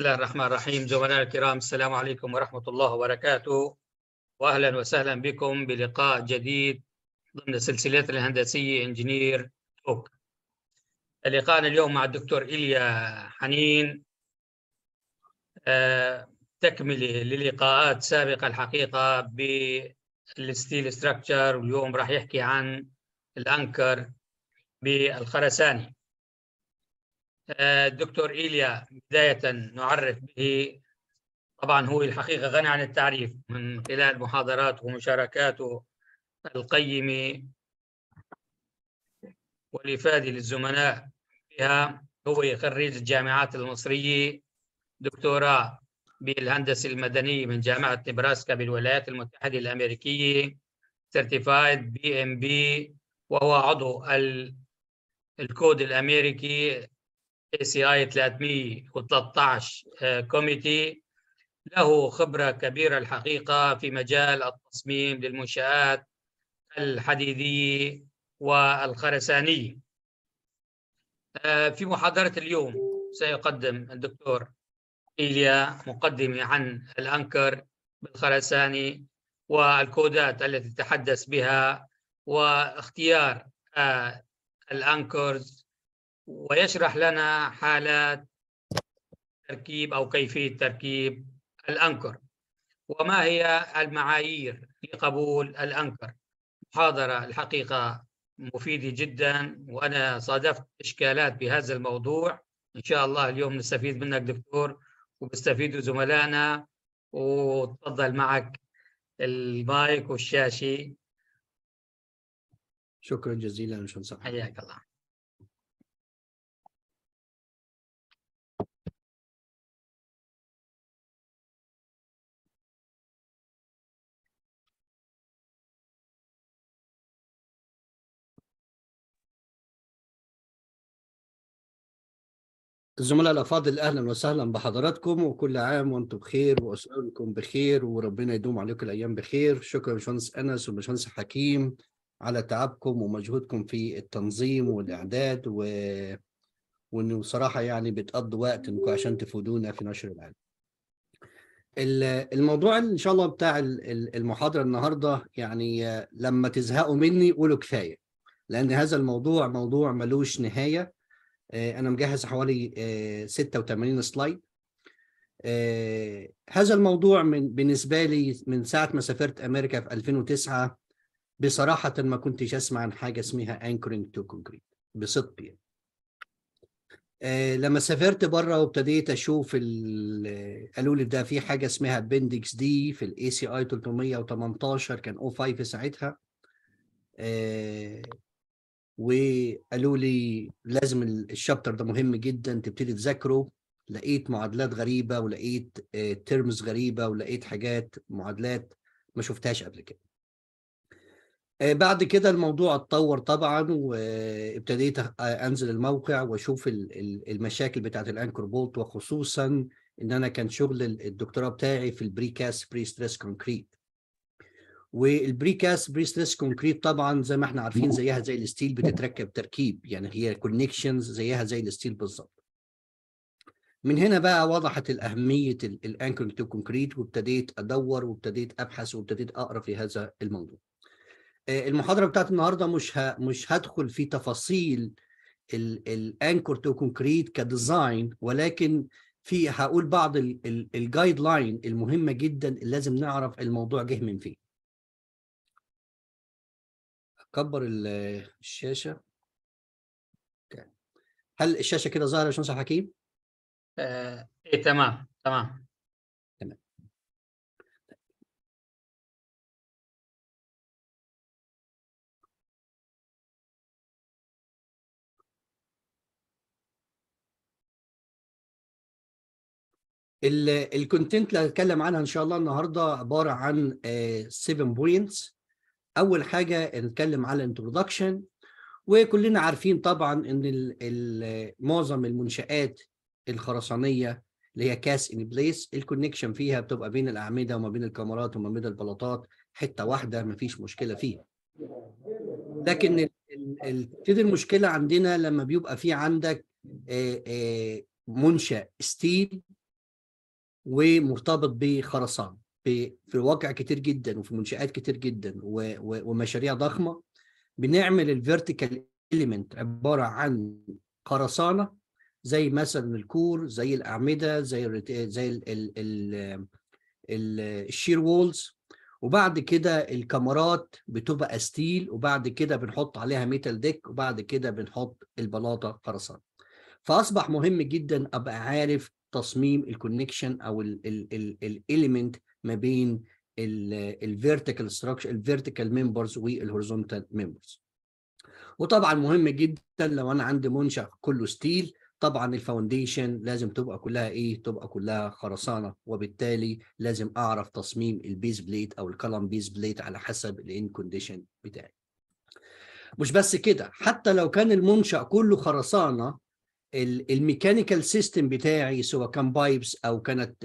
بسم الله الرحمن الرحيم زملاء الكرام السلام عليكم ورحمة الله وبركاته وأهلا وسهلا بكم بلقاء جديد ضمن سلسلة الهندسية انجينير توك لقاءنا اليوم مع الدكتور إيليا حنين تكملة للقاءات سابقة الحقيقة بالستيل ستراكشر واليوم راح يحكي عن الأنكر بالخرساني الدكتور آه، ايليا بدايه نعرف به طبعا هو الحقيقه غني عن التعريف من خلال محاضراته ومشاركاته القيمه والافاده للزملاء فيها هو خريج الجامعات المصريه دكتوراه بالهندسه المدنيه من جامعه نبراسكا بالولايات المتحده الامريكيه سيرتيفايد بي ام بي وهو عضو الكود الامريكي اي سي اي 313 كوميتي له خبره كبيره الحقيقه في مجال التصميم للمنشات الحديديه والخرسانيه. Uh, في محاضره اليوم سيقدم الدكتور ايليا مقدمه عن الانكر بالخرساني والكودات التي تحدث بها واختيار uh, الانكرز ويشرح لنا حالات تركيب أو كيفية تركيب الأنكر وما هي المعايير لقبول الأنكر محاضرة الحقيقة مفيدة جدا وأنا صادفت إشكالات بهذا الموضوع إن شاء الله اليوم نستفيد منك دكتور وبستفيدوا زملائنا وتفضل معك المايك والشاشة شكرا جزيلا شكرا حياك الله الزملاء الافاضل اهلا وسهلا بحضراتكم وكل عام وانتم بخير واسركم بخير وربنا يدوم عليكم الايام بخير شكرا باشمهندس انس وباشمهندس حكيم على تعبكم ومجهودكم في التنظيم والاعداد و وانه صراحه يعني بتقضوا وقت انكم عشان تفيدونا في نشر العلم. الموضوع ان شاء الله بتاع المحاضره النهارده يعني لما تزهقوا مني قولوا كفايه لان هذا الموضوع موضوع ملوش نهايه آه، انا مجهز حوالي 86 آه، سلايد آه، هذا الموضوع من بالنسبه لي من ساعه ما سافرت امريكا في 2009 بصراحه ما كنتش اسمع عن حاجه اسمها انكرينج تو كونكريت بصدق يعني لما سافرت بره وابتديت اشوف قالوا لي ده في حاجه اسمها بندكس دي في الاي سي اي 318 كان او 5 ساعتها وقالوا لي لازم الشابتر ده مهم جدا تبتدي تذاكره لقيت معادلات غريبه ولقيت تيرمز آه، غريبه ولقيت حاجات معادلات ما شفتهاش قبل كده آه، بعد كده الموضوع اتطور طبعا وابتديت آه، انزل الموقع واشوف المشاكل بتاعت الانكر بولت وخصوصا ان انا كان شغل الدكتوراه بتاعي في كاست بري ستريس كونكريت والبريكاست بريسلس كونكريت طبعا زي ما احنا عارفين زيها زي الستيل بتتركب تركيب يعني هي كونكشنز زيها زي الستيل بالظبط من هنا بقى وضحت الأهمية الانكر تو كونكريت وابتديت أدور وابتديت أبحث وابتديت أقرأ في هذا الموضوع آه، المحاضرة بتاعت النهاردة مش ه... مش هدخل في تفاصيل الانكر تو كونكريت كديزاين ولكن في هقول بعض الجايد لاين المهمة جدا اللي لازم نعرف الموضوع جه من فين كبر الشاشه هل الشاشه كده ظاهره يا باشمهندس حكيم؟ آه، ايه تمام تمام تمام الكونتنت اللي هتكلم عنها ان شاء الله النهارده عباره عن 7 آه، بوينتس اول حاجه نتكلم على الانترودكشن وكلنا عارفين طبعا ان معظم المنشات الخرسانيه اللي هي كاس ان بليس الكونكشن فيها بتبقى بين الاعمده وما بين الكاميرات وما بين البلاطات حته واحده ما فيش مشكله فيها لكن تبتدي المشكله عندنا لما بيبقى في عندك منشا ستيل ومرتبط بخرسانه في في واقع كتير جدا وفي منشآت كتير جدا و... و... ومشاريع ضخمه بنعمل الفيرتيكال اليمنت عباره عن قرصانه زي مثلا الكور زي الاعمده زي زي الشير وولز وبعد كده الكاميرات بتبقى ستيل وبعد كده بنحط عليها ميتال ديك وبعد كده بنحط البلاطه قرصان فاصبح مهم جدا ابقى عارف تصميم الكونكشن او الاليمنت ما بين الفيرتيكال ستراكشر الفيرتيكال ممبرز والهوريزونتال ممبرز وطبعا مهم جدا لو انا عندي منشا كله ستيل طبعا الفاونديشن لازم تبقى كلها ايه تبقى كلها خرسانه وبالتالي لازم اعرف تصميم البيز بليت او الكلام بيز بليت على حسب الان كونديشن بتاعي مش بس كده حتى لو كان المنشا كله خرسانه الميكانيكال سيستم بتاعي سواء كان بايبس او كانت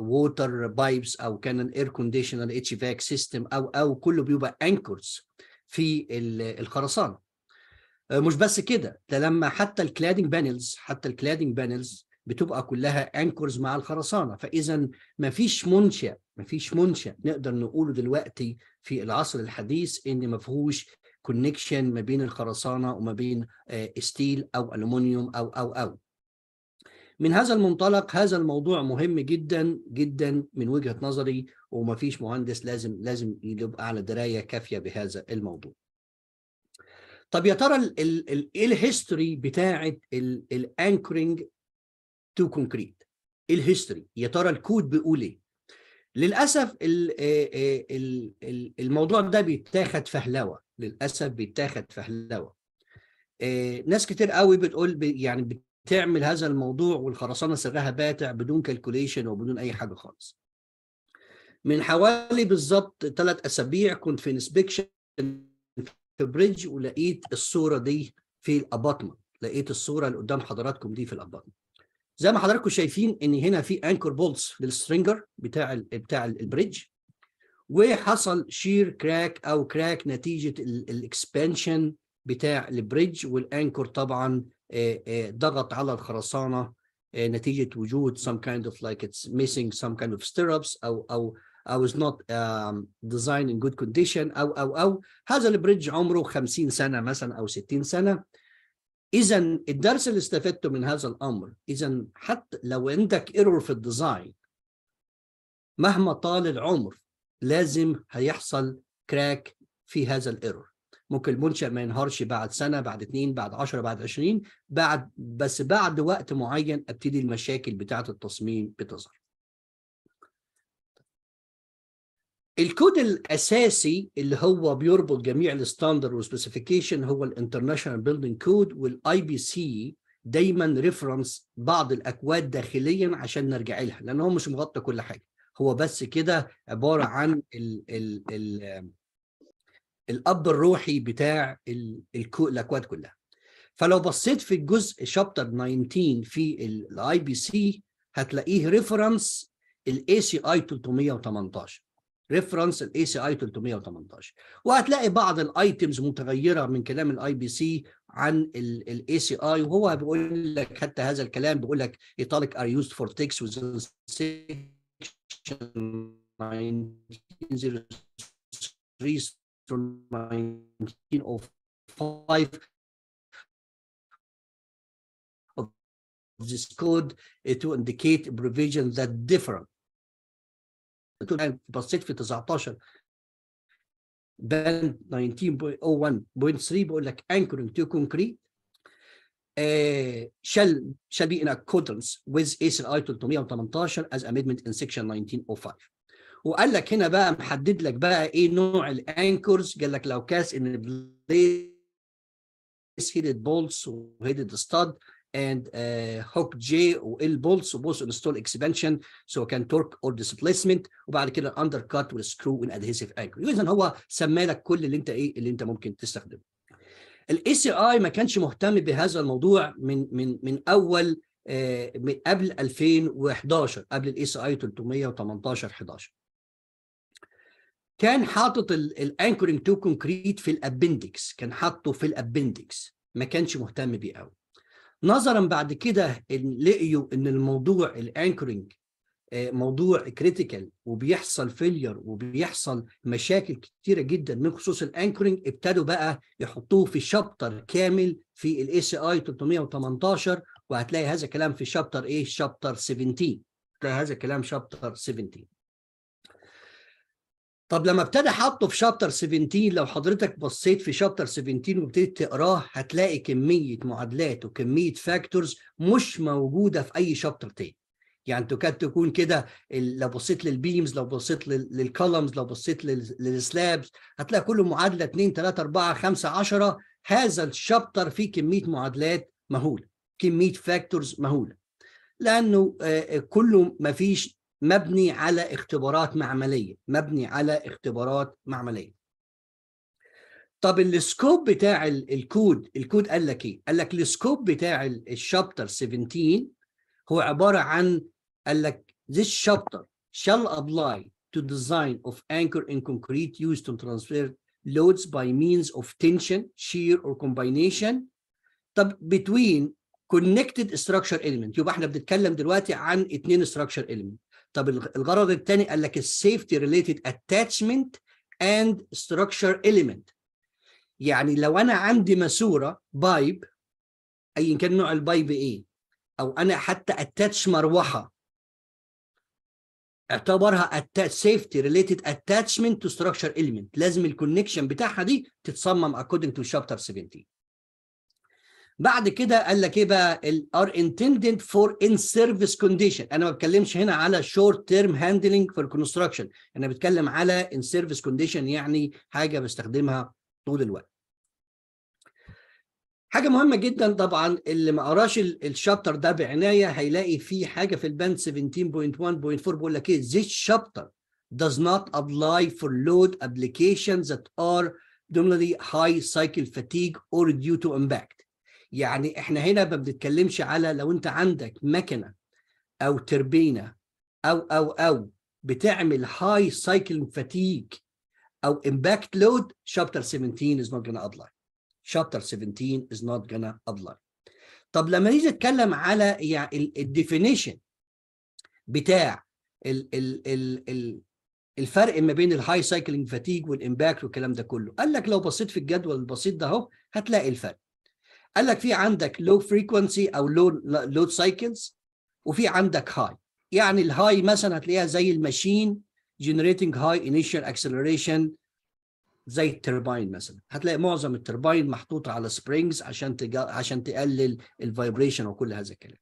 ووتر بايبس او كان الاير كونديشنال اتش فاك سيستم او او كله بيبقى انكرز في الخرسانه مش بس كده ده لما حتى الكلادنج بانلز حتى الكلادنج بانلز بتبقى كلها انكرز مع الخرسانه فاذا ما فيش منشا ما فيش منشا نقدر نقوله دلوقتي في العصر الحديث ان ما فيهوش كونكشن ما بين الخرسانه وما بين ستيل آه، او الومنيوم او او او من هذا المنطلق هذا الموضوع مهم جدا جدا من وجهه نظري ومفيش مهندس لازم لازم يبقى على درايه كافيه بهذا الموضوع طب يا ترى ايه الهيستوري بتاعه الانكرنج تو كونكريت ايه الهيستوري يا ترى الكود بيقول ايه للاسف آه، آه، الموضوع ده بيتاخد فهلوه للاسف بيتاخد فهلوه آه، ناس كتير قوي بتقول يعني بتعمل هذا الموضوع والخرسانه سرها باتع بدون كالكوليشن وبدون اي حاجه خالص من حوالي بالظبط ثلاث اسابيع كنت في انسبكشن في بريدج ولقيت الصوره دي في الاباطمه لقيت الصوره اللي قدام حضراتكم دي في الاباطمه زي ما حضراتكم شايفين ان هنا في انكر بولتس للسترينجر بتاع الـ بتاع البريدج وحصل شير كراك او كراك نتيجه الاكسبانشن بتاع البريدج والانكر طبعا آه، آه، ضغط على الخرسانه آه، نتيجه وجود some kind of like it's missing some kind of stirrups او او او is not um, designed in good condition او او او هذا البريدج عمره 50 سنه مثلا او 60 سنه اذا الدرس اللي استفدته من هذا الامر اذا حتى لو عندك ايرور في الديزاين مهما طال العمر لازم هيحصل كراك في هذا الايرور ممكن المنشأ ما ينهارش بعد سنة بعد اثنين بعد عشرة بعد عشرين بعد بس بعد وقت معين ابتدي المشاكل بتاعة التصميم بتظهر الكود الاساسي اللي هو بيربط جميع الستاندر والسبيسيفيكيشن هو الانترناشونال بيلدينج كود والاي بي سي دايما ريفرنس بعض الاكواد داخليا عشان نرجع لها لان هو مش مغطى كل حاجه هو بس كده عباره عن الـ الـ الـ الاب الروحي بتاع الاكواد كلها فلو بصيت في الجزء شابتر 19 في الاي بي سي هتلاقيه ريفرنس الاي سي اي 318 ريفرنس الاي سي اي 318 وهتلاقي بعض الايتمز متغيره من كلام الاي بي سي عن الاي سي اي وهو بيقول لك حتى هذا الكلام بيقول لك ايطاليك ار يوزد فور تكس 1903 to 1905 of this code uh, to indicate provisions that differ. بسيط في 19 then 19.01.3 بقول like anchoring to concrete shall shall be in accordance with ACLI 318 as amendment in section 1905 وقال لك هنا بقى محدد لك بقى ايه نوع الانكرز قال لك لو كاس ان بليس هيدد بولتس وهيدد ستاد and uh, hook J L bolts both install expansion so can torque or displacement وبعد كده undercut with screw and adhesive anchor اذا هو سمى لك كل اللي انت ايه اللي انت ممكن تستخدمه الاي سي اي ما كانش مهتم بهذا الموضوع من من من اول آه، من قبل 2011 قبل الاي سي اي 318 11 كان حاطط الانكورنج تو كونكريت في الابندكس كان حاطه في الابندكس ما كانش مهتم بيه قوي نظرا بعد كده لقيوا ان الموضوع الانكورنج آه، موضوع كريتيكال وبيحصل فيلير وبيحصل مشاكل كتيره جدا من خصوص الانكرنج ابتدوا بقى يحطوه في شابتر كامل في الاي سي اي 318 وهتلاقي هذا الكلام في شابتر ايه شابتر 17 هتلاقي هذا الكلام شابتر 17 طب لما ابتدى حطه في شابتر 17 لو حضرتك بصيت في شابتر 17 وابتديت تقراه هتلاقي كميه معادلات وكميه فاكتورز مش موجوده في اي شابتر تاني يعني تكاد تكون كده لو بصيت للبيمز لو بصيت للكولمز لو بصيت للسلابز هتلاقي كل معادله 2 3 4 5 10 هذا الشابتر فيه كميه معادلات مهوله كميه فاكتورز مهوله لانه آه، آه، كله ما فيش مبني على اختبارات معمليه مبني على اختبارات معمليه طب السكوب بتاع الكود الكود قال لك ايه قال لك السكوب بتاع الشابتر 17 هو عباره عن قال لك this chapter shall apply to design of anchor in concrete used to transfer loads by means of tension, shear or combination طب between connected structure element يبقى احنا بنتكلم دلوقتي عن اثنين structure element طب الغرض الثاني قال لك السيفتي ريليتد اتاتشمنت اند structure element يعني لو انا عندي ماسوره بايب ايا كان نوع البايب ايه او انا حتى اتاتش مروحه اعتبرها سيفتي ريليتد اتاتشمنت تو ستراكشر اليمنت لازم الكونكشن بتاعها دي تتصمم اكوردنج تو شابتر 17 بعد كده قال لك ايه بقى ار انتندد فور ان سيرفيس كونديشن انا ما بتكلمش هنا على شورت تيرم هاندلنج فور كونستراكشن انا بتكلم على ان سيرفيس كونديشن يعني حاجه بستخدمها طول الوقت حاجه مهمه جدا طبعا اللي ما قراش الشابتر ده بعنايه هيلاقي فيه حاجه في البند 17.1.4 بيقول لك ايه this chapter does not apply for load applications that are dominantly high cycle fatigue or due to impact يعني احنا هنا ما بنتكلمش على لو انت عندك مكنه او تربينه او او او بتعمل هاي سايكل fatigue او امباكت لود شابتر 17 از نوت جونا ابلاي شابتر 17 is not gonna apply طب لما نيجي نتكلم على يعني الديفينيشن بتاع ال ال ال ال الفرق ما بين الهاي سايكلينج فاتيج والامباكت والكلام ده كله قال لك لو بصيت في الجدول البسيط ده اهو هتلاقي الفرق قال لك في عندك لو فريكونسي او لو لود سايكلز وفي عندك هاي يعني الهاي مثلا هتلاقيها زي الماشين جنريتنج هاي انيشال اكسلريشن زي التربين مثلا هتلاقي معظم التربين محطوطه على سبرينجز عشان تجل... عشان تقلل الفايبريشن وكل هذا الكلام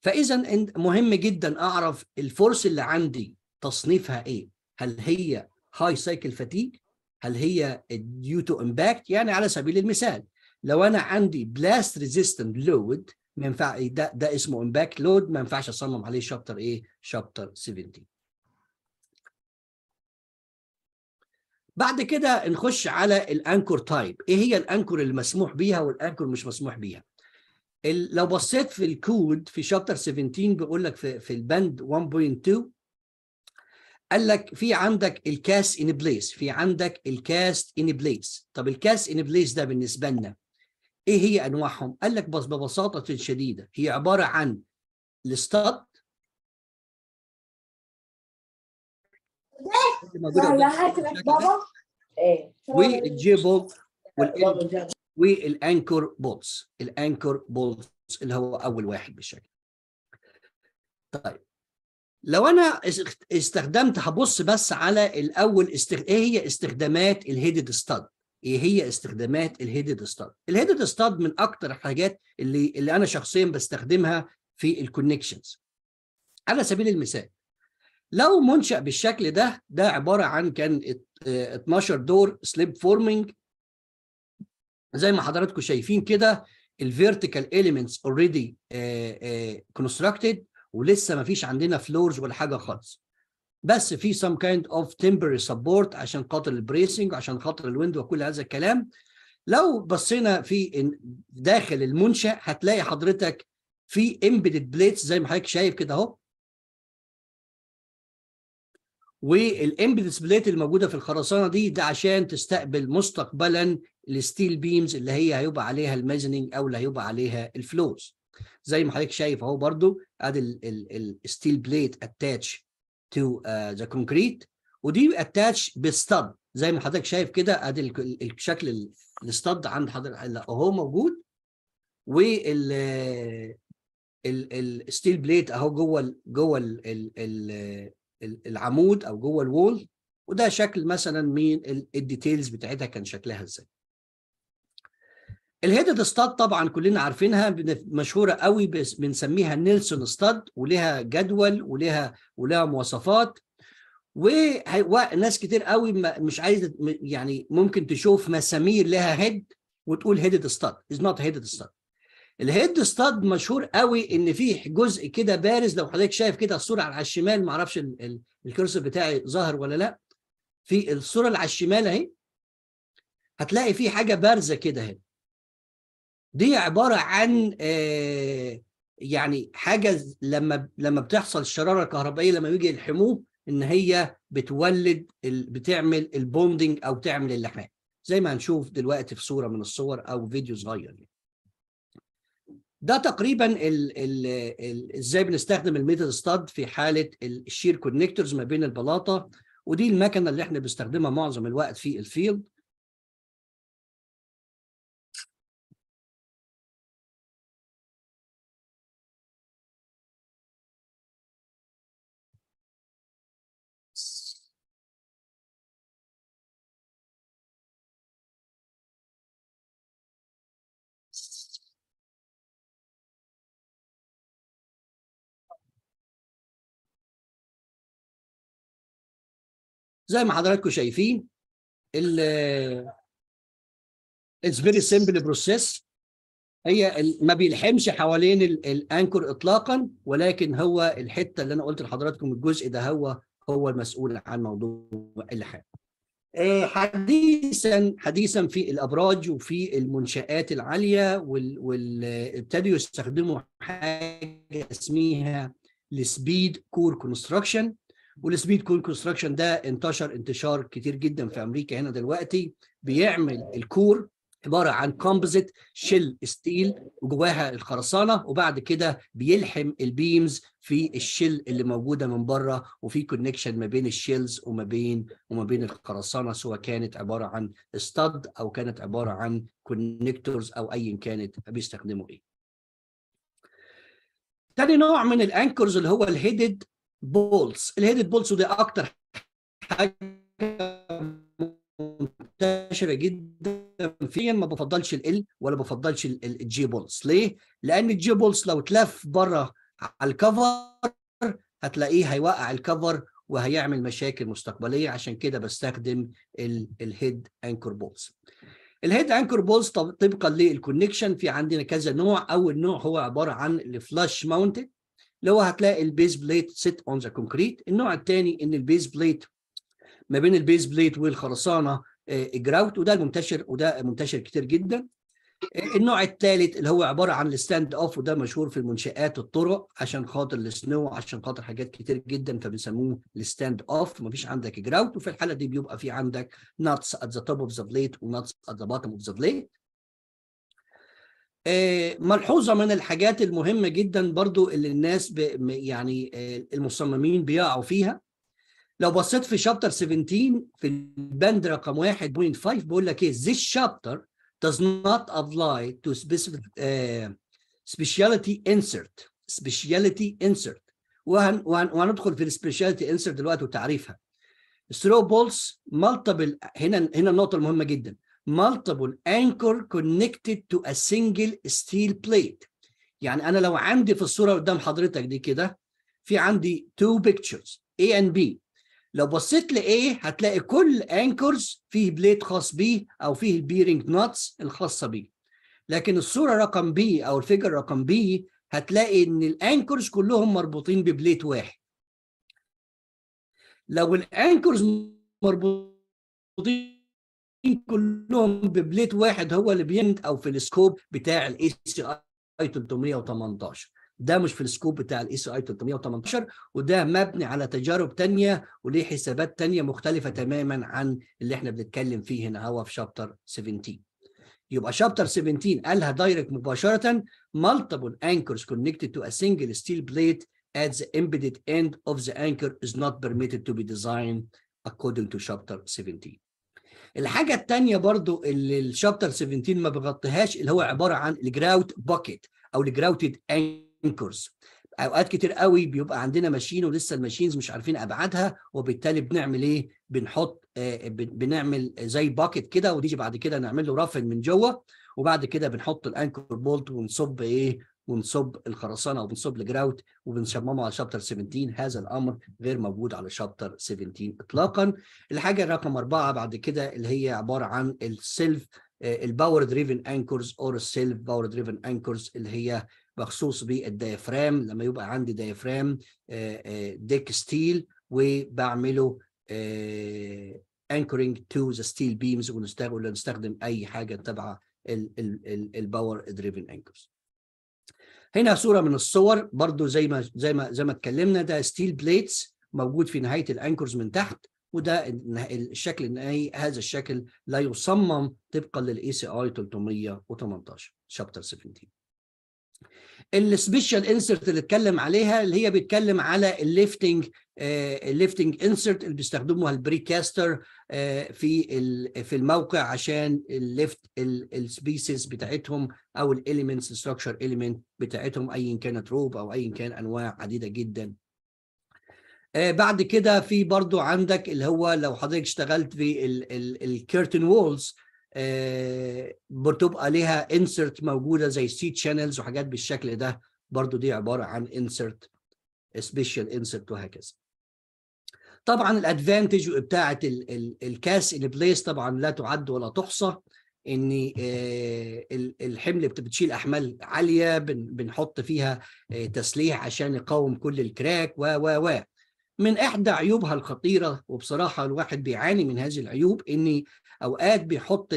فاذا مهم جدا اعرف الفورس اللي عندي تصنيفها ايه هل هي هاي سايكل فاتيج هل هي ديو تو امباكت يعني على سبيل المثال لو انا عندي بلاست ريزيستنت لود ما ينفع ده ده اسمه امباكت لود ما ينفعش اصمم عليه شابتر ايه شابتر 17 بعد كده نخش على الانكور تايب ايه هي الانكور اللي مسموح بيها والانكور مش مسموح بيها لو بصيت في الكود في شابتر 17 بيقول لك في, في البند 1.2 قال لك في عندك الكاس ان بليس في عندك الكاست ان بليس طب الكاس ان بليس ده بالنسبه لنا ايه هي انواعهم قال لك بس ببساطه شديده هي عباره عن الستات بابا والجي والانكر بولتس الانكر بولتس اللي هو اول واحد بالشكل طيب لو انا استخدمت هبص بس على الاول استخد... ايه هي استخدامات الهيدد ستاد ايه هي استخدامات الهيدد ستاد الهيدد ستاد من اكتر الحاجات اللي اللي انا شخصيا بستخدمها في الكونكشنز على سبيل المثال لو منشأ بالشكل ده ده عبارة عن كان 12 دور سليب فورمينج زي ما حضراتكم شايفين كده الفيرتيكال اليمنتس اوريدي كونستراكتد ولسه ما فيش عندنا فلورز ولا حاجه خالص بس في some kind of temporary support عشان خاطر البريسنج عشان خاطر الويندو وكل هذا الكلام لو بصينا في داخل المنشا هتلاقي حضرتك في امبيدد بليتس زي ما حضرتك شايف كده اهو اللي الموجوده في الخرسانه دي ده عشان تستقبل مستقبلا الستيل بيمز اللي هي هيبقى عليها الميزنينج او اللي هيبقى عليها الفلوز زي ما حضرتك شايف اهو برضو ادي الستيل بليت اتاتش تو ذا كونكريت ودي اتاتش بستاد زي ما حضرتك شايف كده ادي الشكل الستاد عند حضرتك اهو موجود وال آه، الستيل بليت اهو جوه جوه العمود او جوه الوول وده شكل مثلا من الديتيلز بتاعتها كان شكلها ازاي الهيدد ستاد طبعا كلنا عارفينها مشهوره قوي بنسميها نيلسون ستاد ولها جدول ولها ولها مواصفات وناس كتير قوي مش عايزه يعني ممكن تشوف مسامير لها هيد وتقول هيدد ستاد از نوت هيدد ستاد الهيد ستاد مشهور قوي ان فيه جزء كده بارز لو حضرتك شايف كده الصوره على الشمال معرفش الكرسي بتاعي ظاهر ولا لا في الصوره اللي على الشمال اهي هتلاقي فيه حاجه بارزه كده اهي دي عباره عن آه، يعني حاجه لما لما بتحصل الشراره الكهربائيه لما بيجي يلحموه ان هي بتولد بتعمل البوندنج او بتعمل اللحام زي ما هنشوف دلوقتي في صوره من الصور او فيديو صغير يعني. ده تقريبا ازاي بنستخدم الميتال ستاد في حاله الشير كونكتورز ما بين البلاطه ودي المكنه اللي احنا بنستخدمها معظم الوقت في الفيلد زي ما حضراتكم شايفين ال اتس فيري سمبل بروسيس هي ما بيلحمش حوالين الانكر اطلاقا ولكن هو الحته اللي انا قلت لحضراتكم الجزء ده هو هو المسؤول عن موضوع اللحام. آه، حديثا حديثا في الابراج وفي المنشات العاليه وابتدوا يستخدموا حاجه اسميها السبيد كور كونستراكشن والسبيد كول كونستراكشن ده انتشر انتشار كتير جدا في امريكا هنا دلوقتي بيعمل الكور عباره عن كومبوزيت شيل ستيل وجواها الخرسانه وبعد كده بيلحم البيمز في الشيل اللي موجوده من بره وفي كونكشن ما بين الشيلز وما بين وما بين الخرسانه سواء كانت عباره عن استاد او كانت عباره عن كونكتورز او ايا كانت بيستخدموا ايه. تاني نوع من الانكرز اللي هو الهيدد بولز الهيدد بولز ودي اكتر حاجه منتشره جدا فيا ما بفضلش ال ولا بفضلش الجي بولز ليه؟ لان الجي بولز لو اتلف بره على الكفر هتلاقيه هيوقع الكفر وهيعمل مشاكل مستقبليه عشان كده بستخدم الهيد انكر بولز الهيد انكر بولز طبقا للكونكشن في عندنا كذا نوع اول نوع هو عباره عن الفلاش ماونتد اللي هو هتلاقي البيز بليت سيت اون ذا كونكريت النوع الثاني ان البيز بليت ما بين البيز بليت والخرسانه جراوت آه، وده المنتشر وده منتشر كتير جدا آه، النوع الثالث اللي هو عباره عن الستاند اوف وده مشهور في المنشآت الطرق عشان خاطر السنو عشان خاطر حاجات كتير جدا فبنسموه الستاند اوف مفيش عندك جراوت وفي الحاله دي بيبقى في عندك ناتس ات ذا توب اوف ذا بليت وناتس ات ذا باتم اوف ذا بليت آه، ملحوظه من الحاجات المهمه جدا برضو اللي الناس يعني آه، المصممين بيقعوا فيها لو بصيت في شابتر 17 في البند رقم 1.5 بيقول لك ايه this chapter does not apply to specific uh, speciality insert speciality insert وهن وهن وهندخل في السبيشاليتي انسرت دلوقتي وتعريفها ثرو بولز مالتيبل هنا هنا النقطه المهمه جدا multiple anchor connected to a single steel plate يعني انا لو عندي في الصوره قدام حضرتك دي كده في عندي two pictures A and B لو بصيت ل A هتلاقي كل anchors فيه بليت خاص بيه او فيه البيرنج nuts الخاصه بيه لكن الصوره رقم B او الفيجر رقم B هتلاقي ان الانكرز كلهم مربوطين ببليت واحد لو الانكرز مربوطين كلهم ببليت واحد هو اللي بينت او في السكوب بتاع الاي سي اي 318 ده مش في السكوب بتاع الاي سي اي 318 وده مبني على تجارب تانية وليه حسابات تانية مختلفه تماما عن اللي احنا بنتكلم فيه هنا هو في شابتر 17 يبقى شابتر 17 قالها دايركت مباشره multiple anchors connected to a single steel plate at the embedded end of the anchor is not permitted to be designed according to chapter 17 الحاجه التانية برضو اللي الشابتر 17 ما بيغطيهاش اللي هو عباره عن الجراوت باكيت او الجراوتد انكرز اوقات كتير قوي بيبقى عندنا ماشين ولسه الماشينز مش عارفين ابعادها وبالتالي بنعمل ايه بنحط آه، بنعمل زي باكيت كده ونيجي بعد كده نعمل له رافن من جوه وبعد كده بنحط الانكر بولت ونصب ايه ونصب الخرسانه وبنصب الجراوت وبنصممه على شابتر 17 هذا الامر غير موجود على شابتر 17 اطلاقا الحاجه رقم اربعه بعد كده اللي هي عباره عن السيلف الباور دريفن انكرز اور السيلف باور دريفن انكرز اللي هي بخصوص بالديافرام لما يبقى عندي ديافرام ديك ستيل وبعمله انكرنج تو ذا ستيل بيمز ونستخدم اي حاجه تبع الباور دريفن انكرز هنا صوره من الصور برضو زي ما زي ما زي ما اتكلمنا ده ستيل بليتس موجود في نهايه الانكرز من تحت وده الشكل النهائي هذا الشكل لا يصمم طبقا للاي سي اي 318 شابتر 17 السبيشال انسرت اللي اتكلم عليها اللي هي بيتكلم على الليفتنج الليفتنج انسرت اللي بيستخدموها البريكاستر آه، في في الموقع عشان الليفت السبيسز بتاعتهم او الاليمنتس ستراكشر اليمنت بتاعتهم ايا كانت روب او ايا كان انواع عديده جدا آه، بعد كده في برضو عندك اللي هو لو حضرتك اشتغلت في الكيرتن وولز بتبقى ليها انسرت موجوده زي سي شانلز وحاجات بالشكل ده برضو دي عباره عن انسرت سبيشال انسرت وهكذا طبعا الادفانتج بتاعه الكاس ان بليس طبعا لا تعد ولا تحصى ان آه، الحمل بتشيل احمال عاليه بنحط فيها آه، تسليح عشان يقاوم كل الكراك و و و من احدى عيوبها الخطيره وبصراحه الواحد بيعاني من هذه العيوب ان اوقات بيحط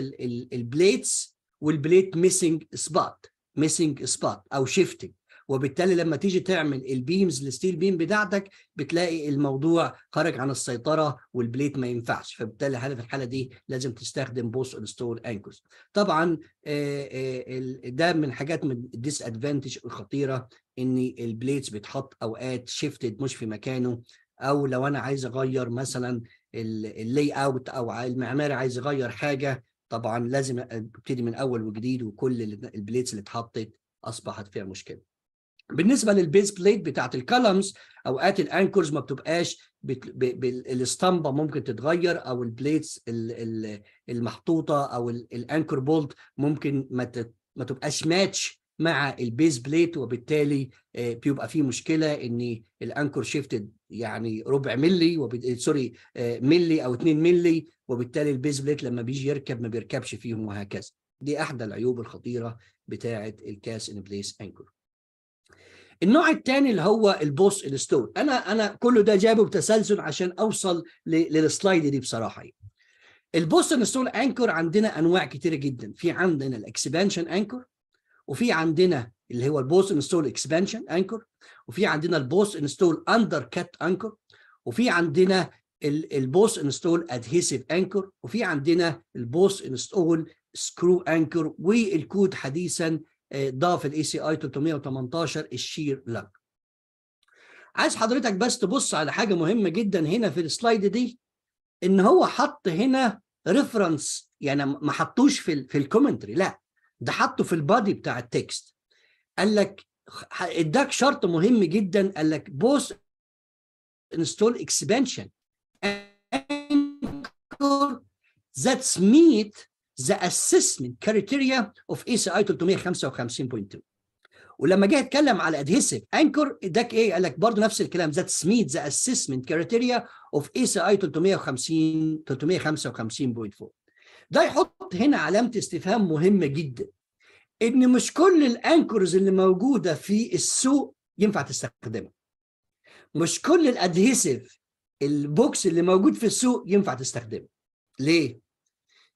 البليتس والبليت ميسنج سبوت ميسنج سبوت او شيفتنج وبالتالي لما تيجي تعمل البيمز الستيل بيم بتاعتك بتلاقي الموضوع خارج عن السيطره والبليت ما ينفعش فبالتالي حاله في الحاله دي لازم تستخدم بوس انستول انكلز طبعا ده من حاجات من الديس ادفانتج الخطيره ان البليتس بتحط اوقات شيفتد مش في مكانه او لو انا عايز اغير مثلا اللي اوت او المعماري عايز يغير حاجه طبعا لازم ابتدي من اول وجديد وكل البليتس اللي اتحطت اصبحت فيها مشكله. بالنسبه للبيز بليت بتاعت الكلمز اوقات الانكرز ما بتبقاش الاسطمبه ممكن تتغير او البليتس المحطوطه او الانكر بولت ممكن ما ما تبقاش ماتش مع البيز بليت وبالتالي آه، بيبقى في مشكله ان الانكر شيفتد يعني ربع ملي وب... سوري ملي او 2 ملي وبالتالي البيز بليت لما بيجي يركب ما بيركبش فيهم وهكذا دي احدى العيوب الخطيره بتاعه الكاس ان بليس انكر النوع الثاني اللي هو البوس الستور انا انا كله ده جايبه بتسلسل عشان اوصل للسلايد دي بصراحه يعني. البوستن ستون انكر عندنا انواع كتيره جدا في عندنا الاكسبانشن انكر وفي عندنا اللي هو البوست انستول اكسبانشن انكر وفي عندنا البوست انستول اندر كات انكر وفي عندنا البوست انستول ادهيسيف انكر وفي عندنا البوست انستول سكرو انكر والكود حديثا آه، ضاف الاي سي اي 318 الشير لك عايز حضرتك بس تبص على حاجه مهمه جدا هنا في السلايد دي ان هو حط هنا ريفرنس يعني ما حطوش في في الكومنتري لا ده حطه في البادي بتاع التكست قال لك اداك شرط مهم جدا قال لك بوست انستول اكسبانشن ذا اسسمنت كريتيريا اوف اي سي اي 355.2 ولما جه اتكلم على ادهيسيف انكر اداك ايه قال لك برضه نفس الكلام ذات ميت ذا اسسمنت كريتيريا اوف اي سي اي 350 355.4 ده يحط هنا علامة استفهام مهمة جدا إن مش كل الأنكرز اللي موجودة في السوق ينفع تستخدمها مش كل الأدهيسيف البوكس اللي موجود في السوق ينفع تستخدمه ليه؟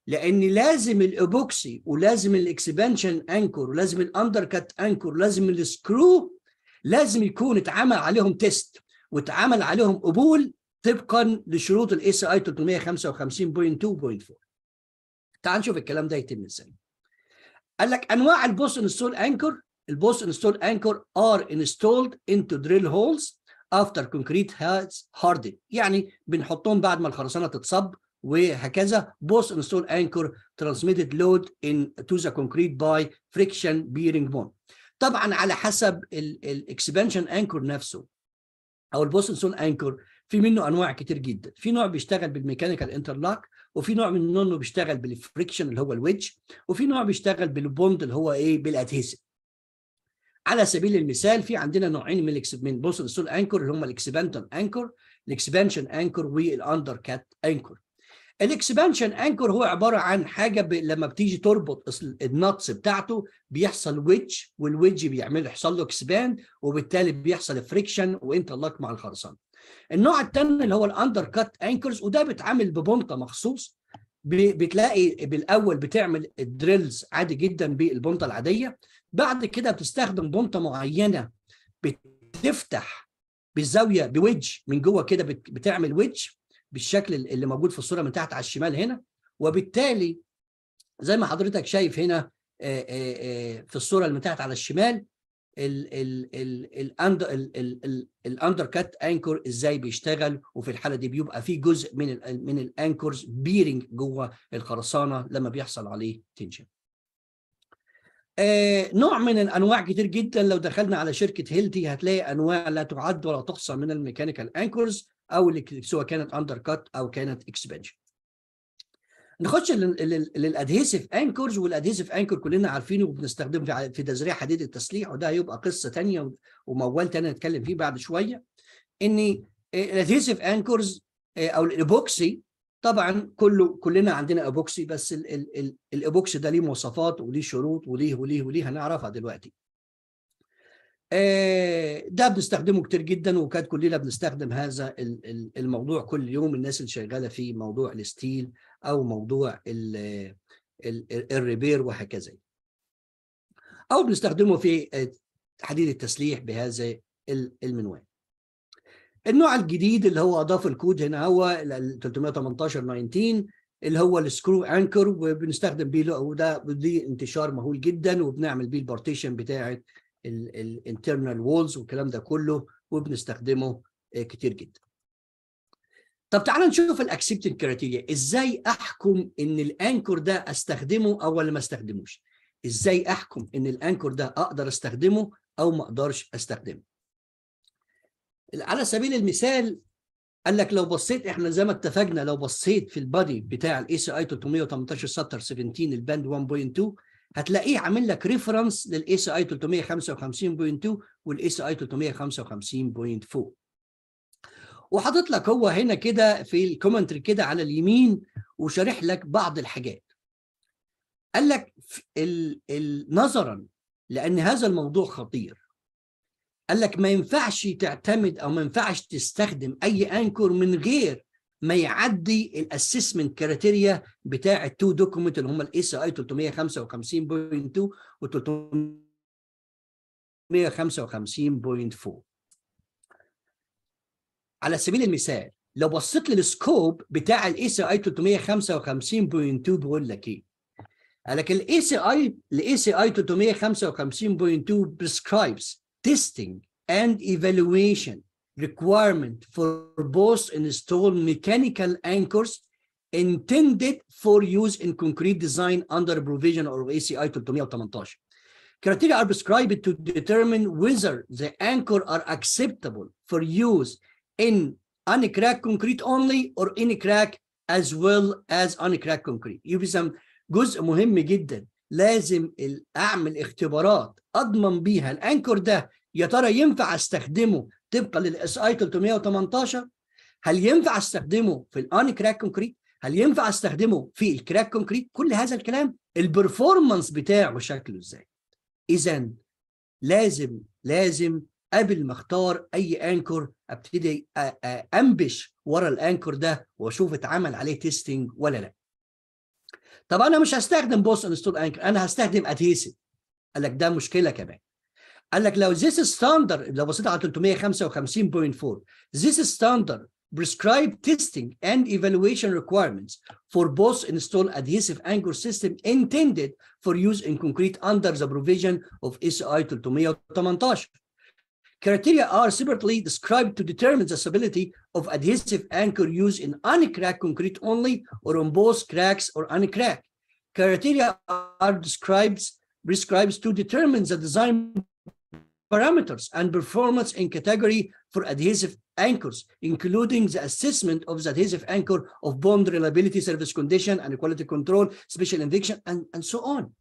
لأن لازم الإبوكسي ولازم الإكسبانشن أنكر ولازم الأندر كات أنكر ولازم السكرو لازم يكون اتعمل عليهم تيست واتعمل عليهم قبول طبقا لشروط الـ سي اي 355.2.4 تعال نشوف الكلام ده يتم ازاي قال لك انواع البوست انستول انكر البوست انستول انكر ار انستولد انتو دريل هولز افتر كونكريت هاز هاردن يعني بنحطهم بعد ما الخرسانه تتصب وهكذا بوست انستول انكر ترانسميتد لود ان تو ذا كونكريت باي فريكشن بيرنج بون طبعا على حسب الاكسبانشن انكر نفسه او البوست انستول انكر في منه انواع كتير جدا في نوع بيشتغل بالميكانيكال انترلاك وفي نوع من منه بيشتغل بالفريكشن اللي هو الويدج وفي نوع بيشتغل بالبوند اللي هو ايه بالادهيسيف على سبيل المثال في عندنا نوعين من الاكس من بوصل السول انكر اللي هم الاكسبانشن انكر الاكسبانشن انكر والاندر كات انكر الاكسبانشن انكر هو عباره عن حاجه ب... لما بتيجي تربط النطس بتاعته بيحصل ويدج والويدج بيعمل يحصل له اكسباند وبالتالي بيحصل فريكشن وانت لك مع الخرسانه النوع الثاني اللي هو الاندر كات انكلز وده بيتعامل ببنطه مخصوص بتلاقي بالاول بتعمل الدريلز عادي جدا بالبنطه العاديه بعد كده بتستخدم بنطه معينه بتفتح بالزاويه بوجه من جوه كده بتعمل وجه بالشكل اللي موجود في الصوره من تحت على الشمال هنا وبالتالي زي ما حضرتك شايف هنا في الصوره اللي من تحت على الشمال الاندر كات انكر ازاي بيشتغل وفي الحاله دي بيبقى في جزء من ال من الانكرز بيرنج جوه الخرسانه لما بيحصل عليه تنشن آه، نوع من الانواع كتير جدا لو دخلنا على شركه هيلتي هتلاقي انواع لا تعد ولا تحصى من الميكانيكال انكرز او اللي سواء كانت اندر كات او كانت اكسبنشن نخش للادهيسيف انكرز والادهيسيف انكر كلنا عارفينه وبنستخدمه في تزريع حديد التسليح وده هيبقى قصه ثانيه وموال ثاني نتكلم فيه بعد شويه ان الادهيسيف انكرز آه، او الايبوكسي طبعا كله كلنا عندنا ايبوكسي بس الايبوكسي ده ليه مواصفات وليه شروط وليه وليه وليه هنعرفها دلوقتي آه، ده بنستخدمه كتير جدا وكاد كلنا بنستخدم هذا الموضوع كل يوم الناس اللي شغاله في موضوع الستيل او موضوع الريبير وهكذا يعني. او بنستخدمه في حديد التسليح بهذا المنوال النوع الجديد اللي هو اضاف الكود هنا هو 318 19 اللي هو السكرو انكر وبنستخدم بيه وده ليه انتشار مهول جدا وبنعمل بيه البارتيشن بتاعه الانترنال وولز والكلام ده كله وبنستخدمه كتير جدا طب تعالى نشوف الاكسبتنج كريتيريا ازاي احكم ان الانكور ده استخدمه او ولا ما استخدموش ازاي احكم ان الانكور ده اقدر استخدمه او ما اقدرش استخدمه على سبيل المثال قال لك لو بصيت احنا زي ما اتفقنا لو بصيت في البادي بتاع الاي سي اي 318 سطر 17 الباند 1.2 هتلاقيه عامل لك ريفرنس للاي سي اي 355.2 والاي سي اي 355.4 وحاطط لك هو هنا كده في الكومنتري كده على اليمين وشارح لك بعض الحاجات قال لك ال ال نظرا لان هذا الموضوع خطير قال لك ما ينفعش تعتمد او ما ينفعش تستخدم اي انكور من غير ما يعدي الاسسمنت كريتيريا بتاع التو دوكيمنت اللي هم سي اي 355.2 و 355.4 على سبيل المثال لو بصيت للسكوب بتاع الاي سي اي 355.2 بيقول لك ايه؟ قال لك الاي سي اي الاي سي اي 355.2 prescribes testing and evaluation requirement for both installed mechanical anchors intended for use in concrete design under provision of ACI 318. Criteria are prescribed to determine whether the anchor are acceptable for use in uncracked concrete only or in crack as well as uncracked concrete يبقى سم جزء مهم جدا لازم اعمل اختبارات اضمن بيها الانكور ده يا ترى ينفع استخدمه طبقا للاس اي 318 هل ينفع استخدمه في الان كراك كونكريت هل ينفع استخدمه في الكراك كونكريت كل هذا الكلام البرفورمانس بتاعه شكله ازاي اذا لازم لازم قبل ما اختار اي انكر ابتدي انبش ورا الانكر ده واشوف اتعمل عليه تيستنج ولا لا طب انا مش هستخدم بوست انستول انكر انا هستخدم ادهيسيف قال لك ده مشكله كمان قال لك لو ذيس ستاندر لو بصيت على 355.4 ذيس ستاندر prescribe testing and evaluation requirements for both install adhesive anchor system intended for use in concrete under the provision of SI e 318. criteria are separately described to determine the stability of adhesive anchor used in uncracked concrete only or on both cracks or uncracked. Criteria are described prescribes to determine the design parameters and performance in category for adhesive anchors, including the assessment of the adhesive anchor of bond reliability, service condition, and quality control, special injection, and, and so on.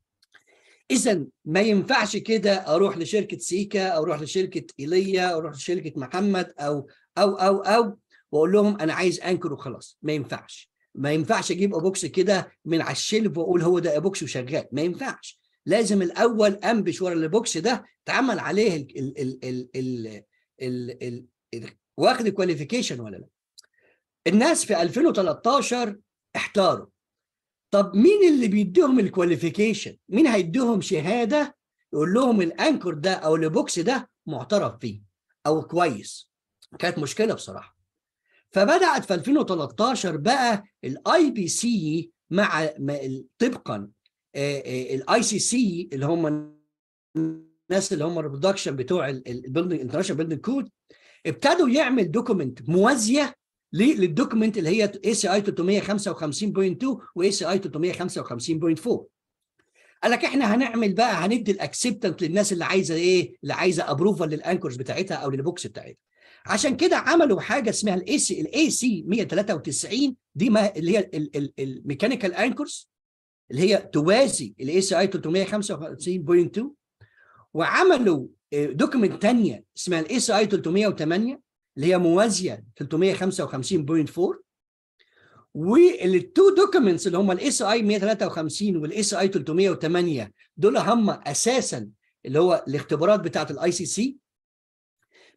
اذا ما ينفعش كده اروح لشركه سيكا او اروح لشركه ايليا او اروح لشركه محمد او او او او واقول لهم انا عايز انكر وخلاص ما ينفعش ما ينفعش اجيب ابوكس كده من على الشلف واقول هو ده ابوكس وشغال ما ينفعش لازم الاول انبش ورا البوكس ده اتعمل عليه ال ال ال ال ال ال ال ال واخد كواليفيكيشن ولا لا الناس في 2013 احتاروا طب مين اللي بيديهم الكواليفيكيشن مين هيديهم شهاده يقول لهم الانكر ده او البوكس ده معترف فيه او كويس كانت مشكله بصراحه فبدات في 2013 بقى الاي بي سي مع طبقا الاي سي سي اللي هم الناس اللي هم البرودكشن بتوع البيلدنج انترناشونال بيلدنج كود ابتدوا يعمل دوكيومنت موازيه للدوكمنت اللي هي اي سي اي 355.2 واي سي اي 355.4 قال لك احنا هنعمل بقى هندي الاكسبتنت للناس اللي عايزه ايه اللي عايزه ابروفال للانكورز بتاعتها او للبوكس بتاعتها عشان كده عملوا حاجه اسمها الاي سي الاي سي 193 دي ما اللي هي الميكانيكال انكورز اللي هي توازي الاي سي اي 355.2 وعملوا دوكيمنت آه، ثانيه اسمها الاي سي اي 308 اللي هي موازيه 355.4 والتو دوكيومنتس اللي هم الاس اي 153 والاس اي 308 دول هم اساسا اللي هو الاختبارات بتاعه الاي سي سي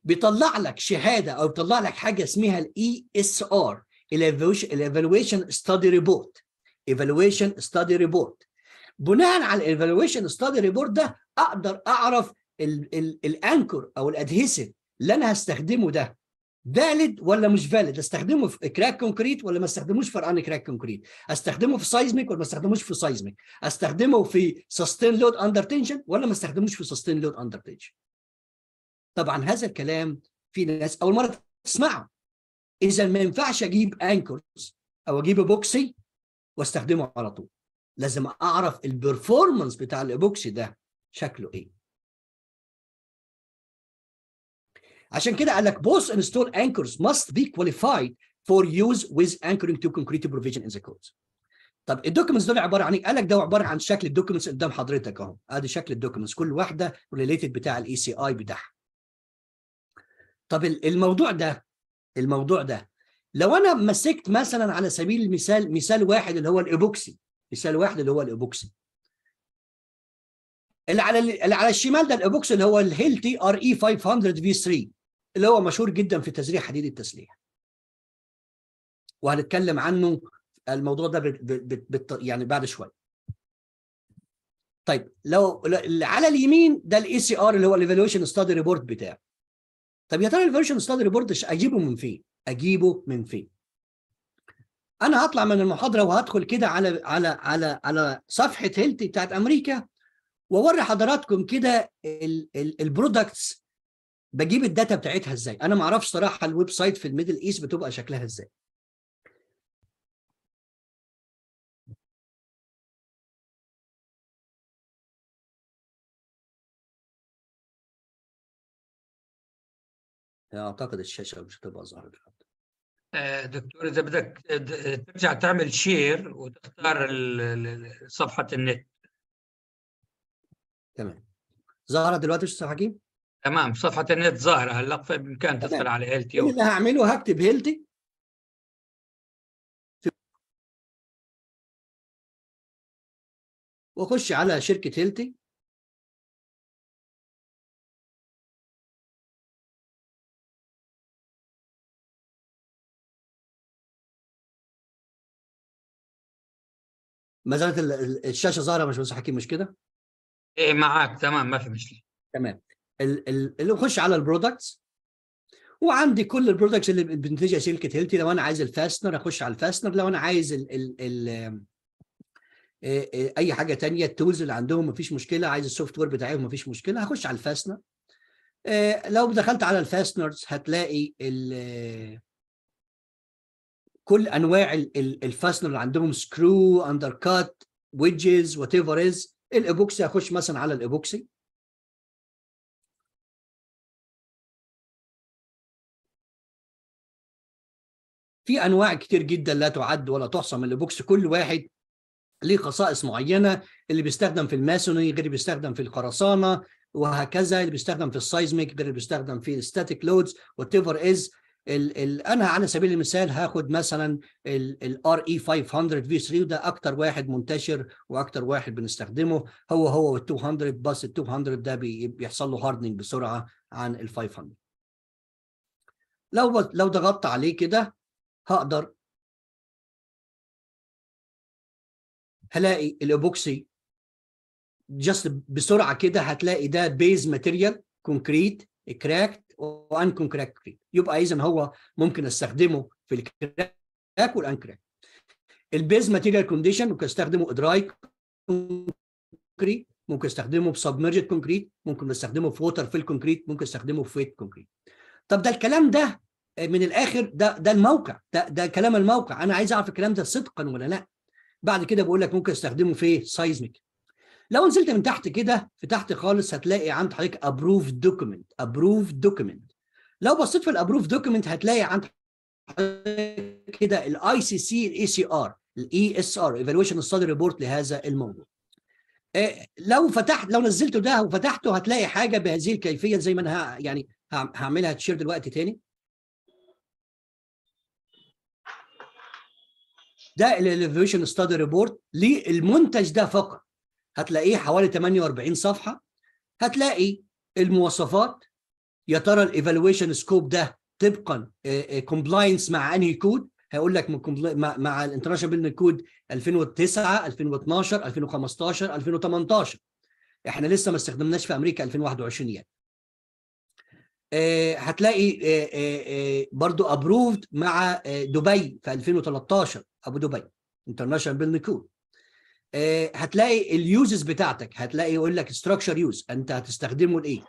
بيطلع لك شهاده او بيطلع لك حاجه اسمها الاي اس ار الايفالويشن ستادي ريبورت ايفالويشن ستادي ريبورت بناء على الايفالويشن ستادي ريبورت ده اقدر اعرف الانكر او الادهيسيف اللي انا هستخدمه ده فاليد ولا مش فاليد استخدمه في كراك كونكريت ولا ما استخدموش في اران كراك كونكريت استخدمه في سايزميك ولا ما استخدموش في سايزميك استخدمه في سستين لود اندر تنشن ولا ما استخدموش في سستين لود اندر تنشن طبعا هذا الكلام في ناس اول مره تسمعه اذا ما ينفعش اجيب انكرز او اجيب بوكسي واستخدمه على طول لازم اعرف البرفورمانس بتاع الايبوكسي ده شكله ايه عشان كده قال لك بوست انستول انكرز ماست بي كواليفايد فور يوز ويز انكرنج تو كونكريت بروفيجن ان ذا كود طب الدوكيومنتس دول عباره عن ايه؟ قال لك ده عباره عن شكل الدوكيومنتس قدام حضرتك اهو، ادي شكل الدوكيومنتس كل واحده ريليتد بتاع الاي سي اي بتاعها. طب الموضوع ده الموضوع ده لو انا مسكت مثلا على سبيل المثال مثال واحد اللي هو الايبوكسي، مثال واحد اللي هو الايبوكسي. اللي على اللي على الشمال ده الايبوكسي اللي هو الهيلتي ار اي 500 في 3 اللي هو مشهور جدا في تزريع حديد التسليح وهنتكلم عنه الموضوع ده بت بت بت يعني بعد شويه طيب لو على اليمين ده الاي سي ار اللي هو الايفالويشن ستادي ريبورت بتاعه طب يا ترى الايفالويشن ستادي ريبورت اجيبه من فين اجيبه من فين انا هطلع من المحاضره وهدخل كده على على على على صفحه هيلتي بتاعت امريكا واوري حضراتكم كده البرودكتس بجيب الداتا بتاعتها ازاي انا ما اعرفش صراحه الويب سايت في الميدل ايست بتبقى شكلها ازاي اعتقد الشاشه مش هتبقى ظاهره آه، دكتور اذا بدك ترجع تعمل شير وتختار صفحه النت تمام ظهرت دلوقتي استاذ حكيم تمام صفحه النت ظاهره هلا بإمكان تدخل على هيلتي اللي هعمله هكتب هيلتي واخش على شركه هيلتي ما زالت الشاشه ظاهره مش بس حكيم مش كده؟ ايه معاك تمام ما في مشكله تمام اللي بخش على البرودكتس وعندي كل البرودكتس اللي بتنتجها شركه هيلتي لو انا عايز الفاستنر اخش على الفاستنر لو انا عايز الـ الـ الـ اي حاجه تانية التولز اللي عندهم مفيش مشكله عايز السوفت وير بتاعهم مفيش مشكله هخش على الفاستنر لو دخلت على الفاستنرز هتلاقي كل انواع الفاستنر اللي عندهم سكرو اندر كات ويدجز وات ايفر از الايبوكسي هخش مثلا على الايبوكسي في انواع كتير جدا لا تعد ولا تحصى من البوكس كل واحد ليه خصائص معينه اللي بيستخدم في الماسوني غير اللي بيستخدم في القرصانه وهكذا اللي بيستخدم في السايزميك غير اللي بيستخدم في الستاتيك لودز وات ايفر از انا على سبيل المثال هاخد مثلا الار اي 500 في 3 وده اكتر واحد منتشر واكتر واحد بنستخدمه هو هو ال 200 بس ال 200 ده بيحصل له هاردنج بسرعه عن ال 500 لو لو ضغطت عليه كده هقدر هلاقي الايبوكسي جاست بسرعه كده هتلاقي ده بيز ماتيريال كونكريت كراكت وان كونكريت يبقى اذا هو ممكن استخدمه في الكراك والان كراك البيز ماتيريال كونديشن ممكن استخدمه دراي كونكريت ممكن استخدمه في كونكريت ممكن استخدمه في ووتر فيل كونكريت ممكن استخدمه في ويت كونكريت طب ده الكلام ده من الاخر ده ده الموقع ده ده كلام الموقع انا عايز اعرف الكلام ده صدقا ولا لا بعد كده بقول لك ممكن استخدمه في سايزميك لو نزلت من تحت كده في تحت خالص هتلاقي عند حضرتك ابروف دوكيمنت ابروف دوكيمنت لو بصيت في الابروف دوكيمنت هتلاقي عند كده الاي سي سي الاي سي ار الاي اس ار ايفالويشن ستادي ريبورت لهذا الموضوع آه، لو فتحت لو نزلته ده وفتحته هتلاقي حاجه بهذه الكيفيه زي ما انا يعني هعملها تشير دلوقتي تاني ده الاليفيشن ستادي ريبورت للمنتج ده فقط هتلاقيه حوالي 48 صفحه هتلاقي المواصفات يا ترى الايفالويشن سكوب ده طبقا كومبلاينس آه، آه، مع انهي كود هيقول لك مع, الانترناشونال كود 2009 2012 2015 2018 احنا لسه ما استخدمناش في امريكا 2021 يعني آه، هتلاقي آه، آه، برضو ابروفد مع دبي في 2013 ابو دبي انترناشونال كود هتلاقي اليوزز بتاعتك هتلاقي يقول لك ستراكشر يوز انت هتستخدمه لايه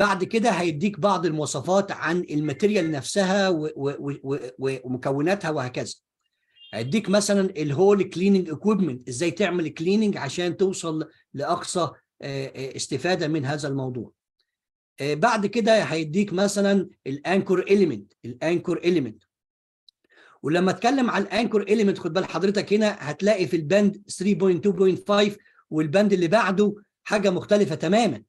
بعد كده هيديك بعض المواصفات عن الماتيريال نفسها ومكوناتها وهكذا هيديك مثلا الهول كليننج اكويبمنت ازاي تعمل كليننج عشان توصل لاقصى استفاده من هذا الموضوع آه، بعد كده هيديك مثلا الانكور اليمنت الانكور اليمنت ولما اتكلم على الانكور اليمنت خد بال حضرتك هنا هتلاقي في البند 3.2.5 والبند اللي بعده حاجه مختلفه تماما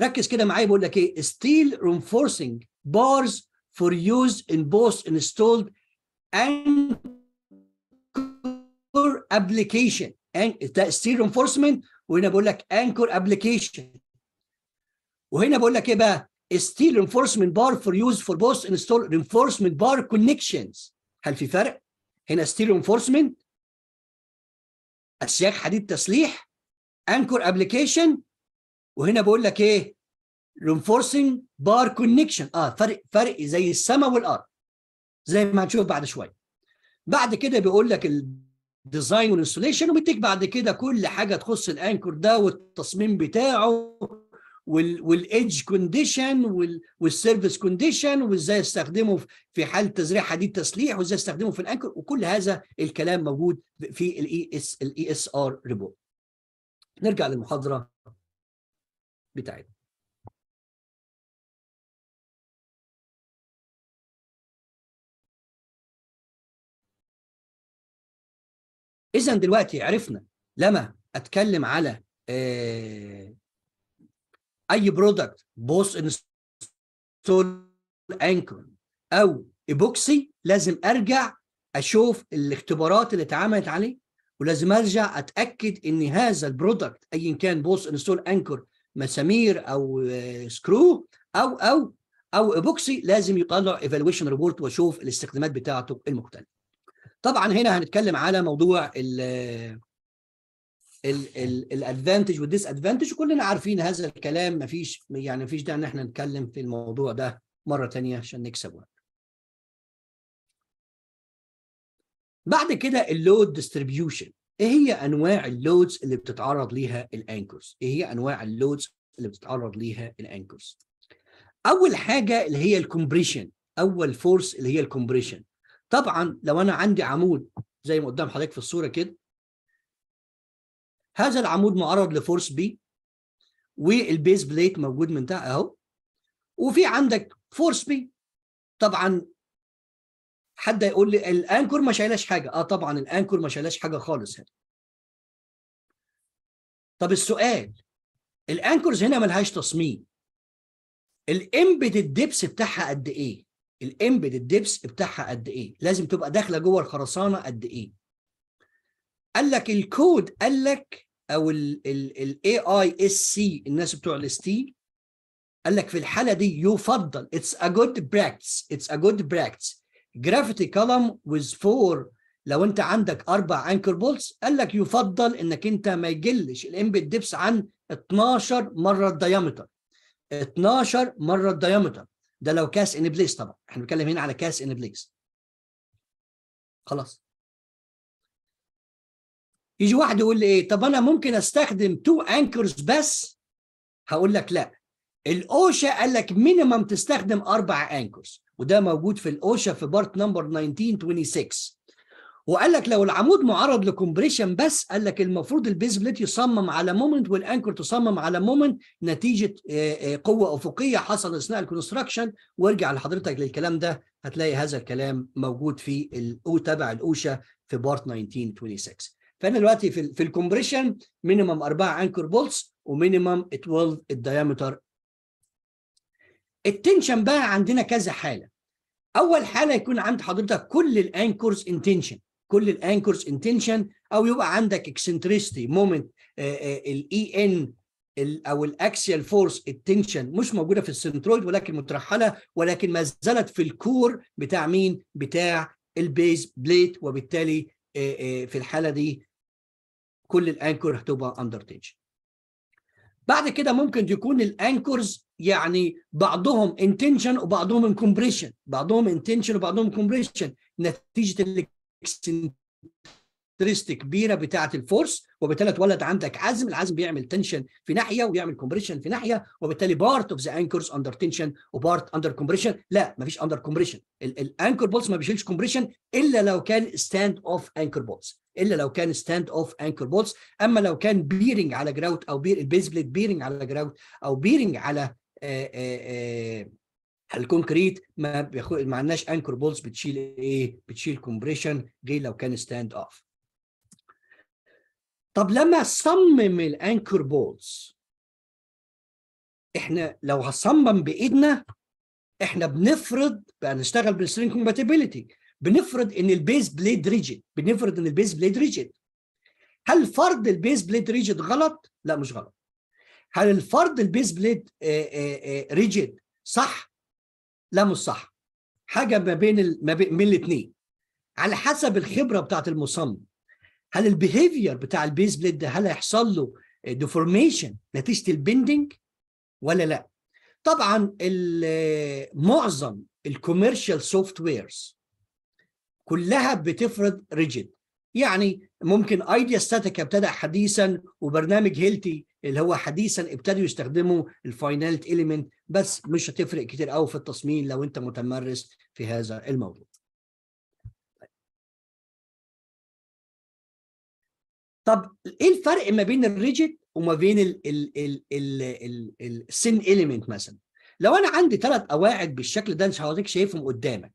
ركز كده معايا بقول لك ايه ستيل رينفورسينج بارز فور يوز ان بوست انستولد انكور ابلكيشن ستيل رينفورسمنت وهنا بقول لك انكور ابلكيشن وهنا بقول لك ايه بقى ستيل رينفورسمنت بار فور يوز فور بوست انستول رينفورسمنت بار كونكشنز هل في فرق هنا ستيل رينفورسمنت اسياك حديد تسليح انكور ابلكيشن وهنا بقول لك ايه رينفورسنج بار كونكشن اه فرق فرق زي السماء والارض زي ما هنشوف بعد شويه بعد كده بيقول لك الديزاين والانستوليشن وبيديك بعد كده كل حاجه تخص الانكور ده والتصميم بتاعه والايدج كونديشن والسيرفيس كونديشن وازاي استخدمه في حال تزريع حديد تسليح وازاي استخدمه في الانكر وكل هذا الكلام موجود في الاي اس الاي اس ار ريبورت نرجع للمحاضره بتاعتنا اذا دلوقتي عرفنا لما اتكلم على آه، اي برودكت بوس انستول انكر او ايبوكسي لازم ارجع اشوف الاختبارات اللي اتعملت عليه ولازم ارجع اتاكد ان هذا البرودكت ايا كان بوس انستول انكر مسامير او سكرو آه، او او او ايبوكسي لازم يطلع ايفالويشن ريبورت واشوف الاستخدامات بتاعته المختلفه. طبعا هنا هنتكلم على موضوع الادفانتج ادفانتج كلنا عارفين هذا الكلام مفيش يعني مفيش داعي ان احنا نتكلم في الموضوع ده مره ثانيه عشان نكسب وقت. بعد كده اللود ديستريبيوشن ايه هي انواع اللودز اللي بتتعرض ليها الانكرز؟ ايه هي انواع اللودز اللي بتتعرض ليها الانكرز؟ اول حاجه اللي هي الكومبريشن اول فورس اللي هي الكومبريشن طبعا لو انا عندي عمود زي ما قدام حضرتك في الصوره كده هذا العمود معرض لفورس بي والبيز بليت موجود من تحت اهو وفي عندك فورس بي طبعا حد يقول لي الانكور ما شايلاش حاجه اه طبعا الانكور ما شايلاش حاجه خالص هنا طب السؤال الانكورز هنا ملهاش تصميم الامبيد الدبس بتاعها قد ايه الامبيد الدبس بتاعها قد ايه لازم تبقى داخله جوه الخرسانه قد ايه قال لك الكود قال لك او الاي اي اس سي الناس بتوع الستيل قال لك في الحاله دي يفضل اتس ا جود براكتس اتس ا جود براكتس جرافيتي كولم ويز فور لو انت عندك اربع انكر بولتس قال لك يفضل انك انت ما يجلش الانبت ديبس عن 12 مره الديامتر 12 مره الديامتر ده لو كاس ان بليس طبعا احنا بنتكلم هنا على كاس ان بليس خلاص يجي واحد يقول لي ايه طب انا ممكن استخدم تو انكرز بس هقول لك لا الاوشا قال لك مينيمم تستخدم اربع انكرز وده موجود في الاوشا في بارت نمبر 1926 وقال لك لو العمود معرض لكمبريشن بس قال لك المفروض البيز بليت يصمم على مومنت والانكر تصمم على مومنت نتيجه آه، آه، قوه افقيه حصل اثناء الكونستراكشن وارجع لحضرتك للكلام ده هتلاقي هذا الكلام موجود في الاو تبع الاوشا في بارت 1926 فانا دلوقتي في, في الكومبريشن مينيمم 4 انكر بولتس ومينيمم 12 الدايمتر التنشن بقى عندنا كذا حاله اول حاله يكون عند حضرتك كل الانكرز انتنشن كل الانكرز انتنشن او يبقى عندك اكسنتريستي مومنت الاي ان او الاكسيال فورس التنشن مش موجوده في السنترويد ولكن مترحله ولكن ما زالت في الكور بتاع مين بتاع البيز بليت وبالتالي آه، آه، في الحاله دي كل الانكور هتبقى اندر تنشن بعد كده ممكن يكون الانكورز يعني بعضهم انتنشن وبعضهم كومبريشن بعضهم انتنشن وبعضهم كومبريشن نتيجه الاكسنتريسيتي كاركترستيك كبيره بتاعه الفورس وبالتالي اتولد عندك عزم العزم بيعمل تنشن في ناحيه ويعمل كومبريشن في ناحيه وبالتالي بارت اوف ذا انكرز اندر تنشن وبارت اندر كومبريشن لا مفيش اندر كومبريشن الانكر بولز ما بيشيلش كومبريشن الا لو كان ستاند اوف انكر بولز الا لو كان ستاند اوف انكر بولز اما لو كان بيرنج على جراوت او بير البيز بليد بيرنج على جراوت او بيرنج على الكونكريت آه، آه، آه، ما بياخد ما عندناش انكر بولز بتشيل ايه بتشيل كومبريشن غير لو كان ستاند اوف طب لما صمم الانكر بولز احنا لو هصمم بايدنا احنا بنفرض بقى نشتغل بالسترينج كومباتيبلتي بنفرض ان البيز بليد ريجيد بنفرض ان البيز بليد ريجيد هل فرض البيز بليد ريجيد غلط؟ لا مش غلط هل الفرض البيز بليد آه، آه، آه، ريجيد صح؟ لا مش صح حاجه ما بين ما بين الاثنين على حسب الخبره بتاعت المصمم هل البيهيفير بتاع البيز بليد ده هل هيحصل له ديفورميشن نتيجه البندنج ولا لا طبعا معظم الكوميرشال سوفت ويرز كلها بتفرض ريجيد يعني ممكن ايديا ستاتيك ابتدى حديثا وبرنامج هيلتي اللي هو حديثا ابتدوا يستخدموا الفاينالت اليمنت بس مش هتفرق كتير قوي في التصميم لو انت متمرس في هذا الموضوع طب ايه الفرق ما بين الريجيد وما بين السن اليمنت مثلا لو انا عندي ثلاث قواعد بالشكل ده مش حضرتك شايفهم قدامك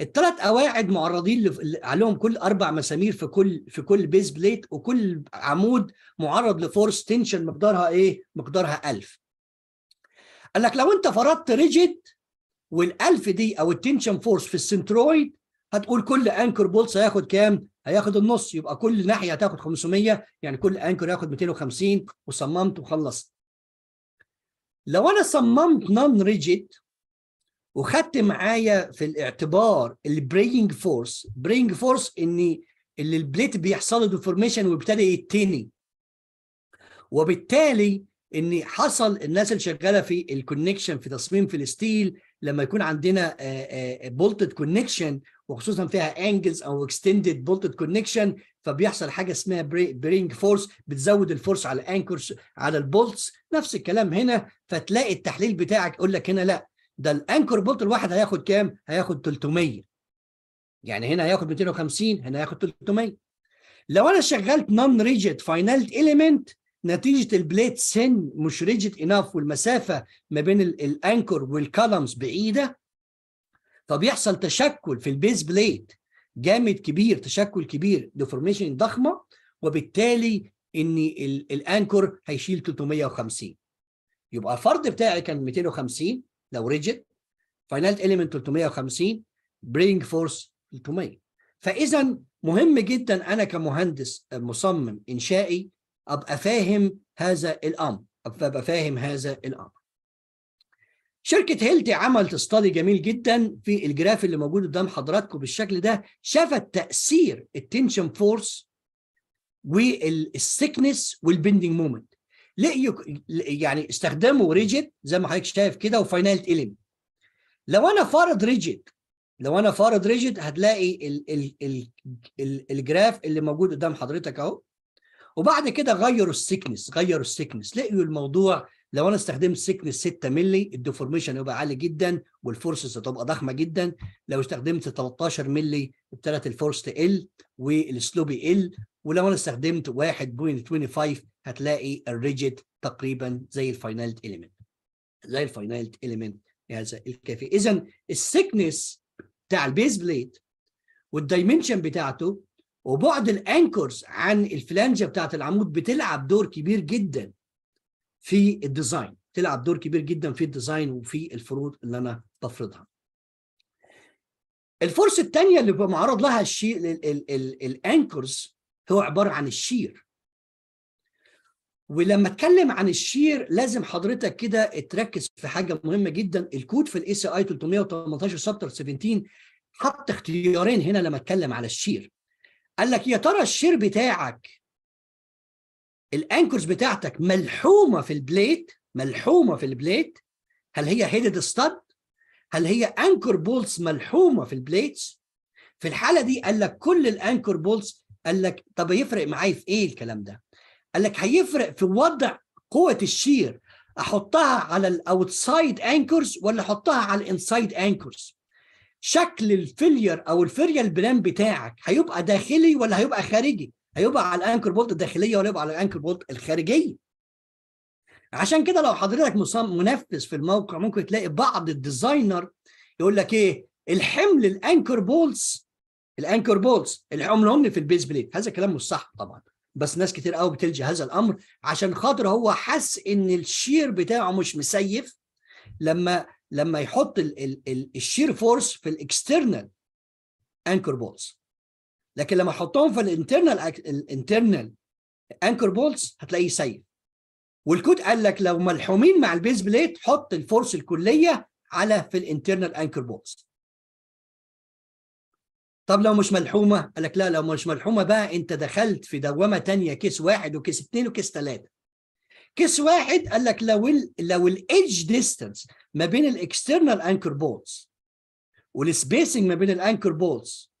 الثلاث قواعد معرضين عليهم كل اربع مسامير في كل في كل بيز بليت وكل عمود معرض لفورس تنشن مقدارها ايه مقدارها 1000 قال لك لو انت فرضت ريجيد وال1000 دي او التنشن فورس في السنترويد هتقول كل انكر بولس هياخد كام؟ هياخد النص يبقى كل ناحيه هتاخد 500 يعني كل انكر هياخد 250 وصممت وخلصت. لو انا صممت نون ريجيد وخدت معايا في الاعتبار البرينج فورس، برينج فورس ان اللي البليت بيحصل له ديفورميشن ويبتدي يتني. وبالتالي ان حصل الناس اللي شغاله في الكونكشن في تصميم في الستيل لما يكون عندنا بولتد كونكشن وخصوصا فيها انجلز او اكستندد بولتد كونكشن فبيحصل حاجه اسمها برينج فورس بتزود الفورس على الانكرز على البولتس نفس الكلام هنا فتلاقي التحليل بتاعك يقول لك هنا لا ده الانكر بولت الواحد هياخد كام؟ هياخد 300 يعني هنا هياخد 250 هنا هياخد 300 لو انا شغلت نون ريجيد فاينال اليمنت نتيجه البليت سن مش ريجيد اناف والمسافه ما بين الانكر والكولمز بعيده طب يحصل تشكل في البيز بليت جامد كبير تشكل كبير ديفورميشن ضخمه وبالتالي ان الانكور هيشيل 350 يبقى الفرد بتاعي كان 250 لو ريجيت فاينال اليمنت 350 برينج فورس 300 فاذا مهم جدا انا كمهندس مصمم انشائي ابقى فاهم هذا الامر ابقى فاهم هذا الامر شركة هيلتي عملت استادي جميل جدا في الجراف اللي موجود قدام حضراتكم بالشكل ده شافت تأثير التنشن فورس والسكنس والبندنج مومنت لقيوا يعني استخدموا ريجيت زي ما حضرتك شايف كده وفاينالت الين لو انا فارض ريجيت لو انا فارض ريجيت هتلاقي الـ الـ الـ الـ الجراف اللي موجود قدام حضرتك اهو وبعد كده غيروا السكنس غيروا السكنس لقيوا الموضوع لو انا استخدمت سكر 6 مللي الديفورميشن يبقى عالي جدا والفورسز هتبقى ضخمه جدا لو استخدمت 13 مللي ابتدت الفورس تقل والسلوب يقل ولو انا استخدمت 1.25 هتلاقي الريجيت تقريبا زي الفاينالت اليمنت زي الفاينالت اليمنت هذا الكافي اذا السكنس بتاع البيز بليد والدايمنشن بتاعته وبعد الانكورز عن الفلانجه بتاعت العمود بتلعب دور كبير جدا في الديزاين تلعب دور كبير جدا في الديزاين وفي الفروض اللي انا بفرضها الفرصه الثانيه اللي بيبقى معرض لها الشيء الانكرز هو عباره عن الشير ولما اتكلم عن الشير لازم حضرتك كده تركز في حاجه مهمه جدا الكود في الاي سي اي 318 سبتر 17 حط اختيارين هنا لما اتكلم على الشير قال لك يا ترى الشير بتاعك الانكرز بتاعتك ملحومه في البليت ملحومه في البليت هل هي هيدد ستاد هل هي انكر بولز ملحومه في البليتس في الحاله دي قال لك كل الانكر بولز قال لك طب يفرق معايا في ايه الكلام ده قال لك هيفرق في وضع قوه الشير احطها على الاوتسايد انكرز ولا احطها على الانسايد انكرز شكل الفيلير او الفيريال بلان بتاعك هيبقى داخلي ولا هيبقى خارجي هيبقى على الانكر بولت الداخليه ولا يبقى على الانكر بولت الخارجيه عشان كده لو حضرتك منفذ في الموقع ممكن تلاقي بعض الديزاينر يقول لك ايه الحمل الانكر بولتس الانكر بولتس اللي عملهم لي في البيز بليت هذا كلام مش صح طبعا بس ناس كتير قوي بتلجي هذا الامر عشان خاطر هو حس ان الشير بتاعه مش مسيف لما لما يحط الشير فورس في الاكسترنال انكر بولتس لكن لما احطهم في الانترنال الانترنال انكر بولتس هتلاقيه سيء والكود قال لك لو ملحومين مع البيز بليت حط الفورس الكليه على في الانترنال انكر بولتس طب لو مش ملحومه قال لك لا لو مش ملحومه بقى انت دخلت في دوامه ثانيه كيس واحد وكيس اثنين وكيس ثلاثه كيس واحد قال لك لو الـ لو الايدج ديستانس ما بين الاكسترنال انكر بولتس والسبيسنج ما بين الانكر بولتس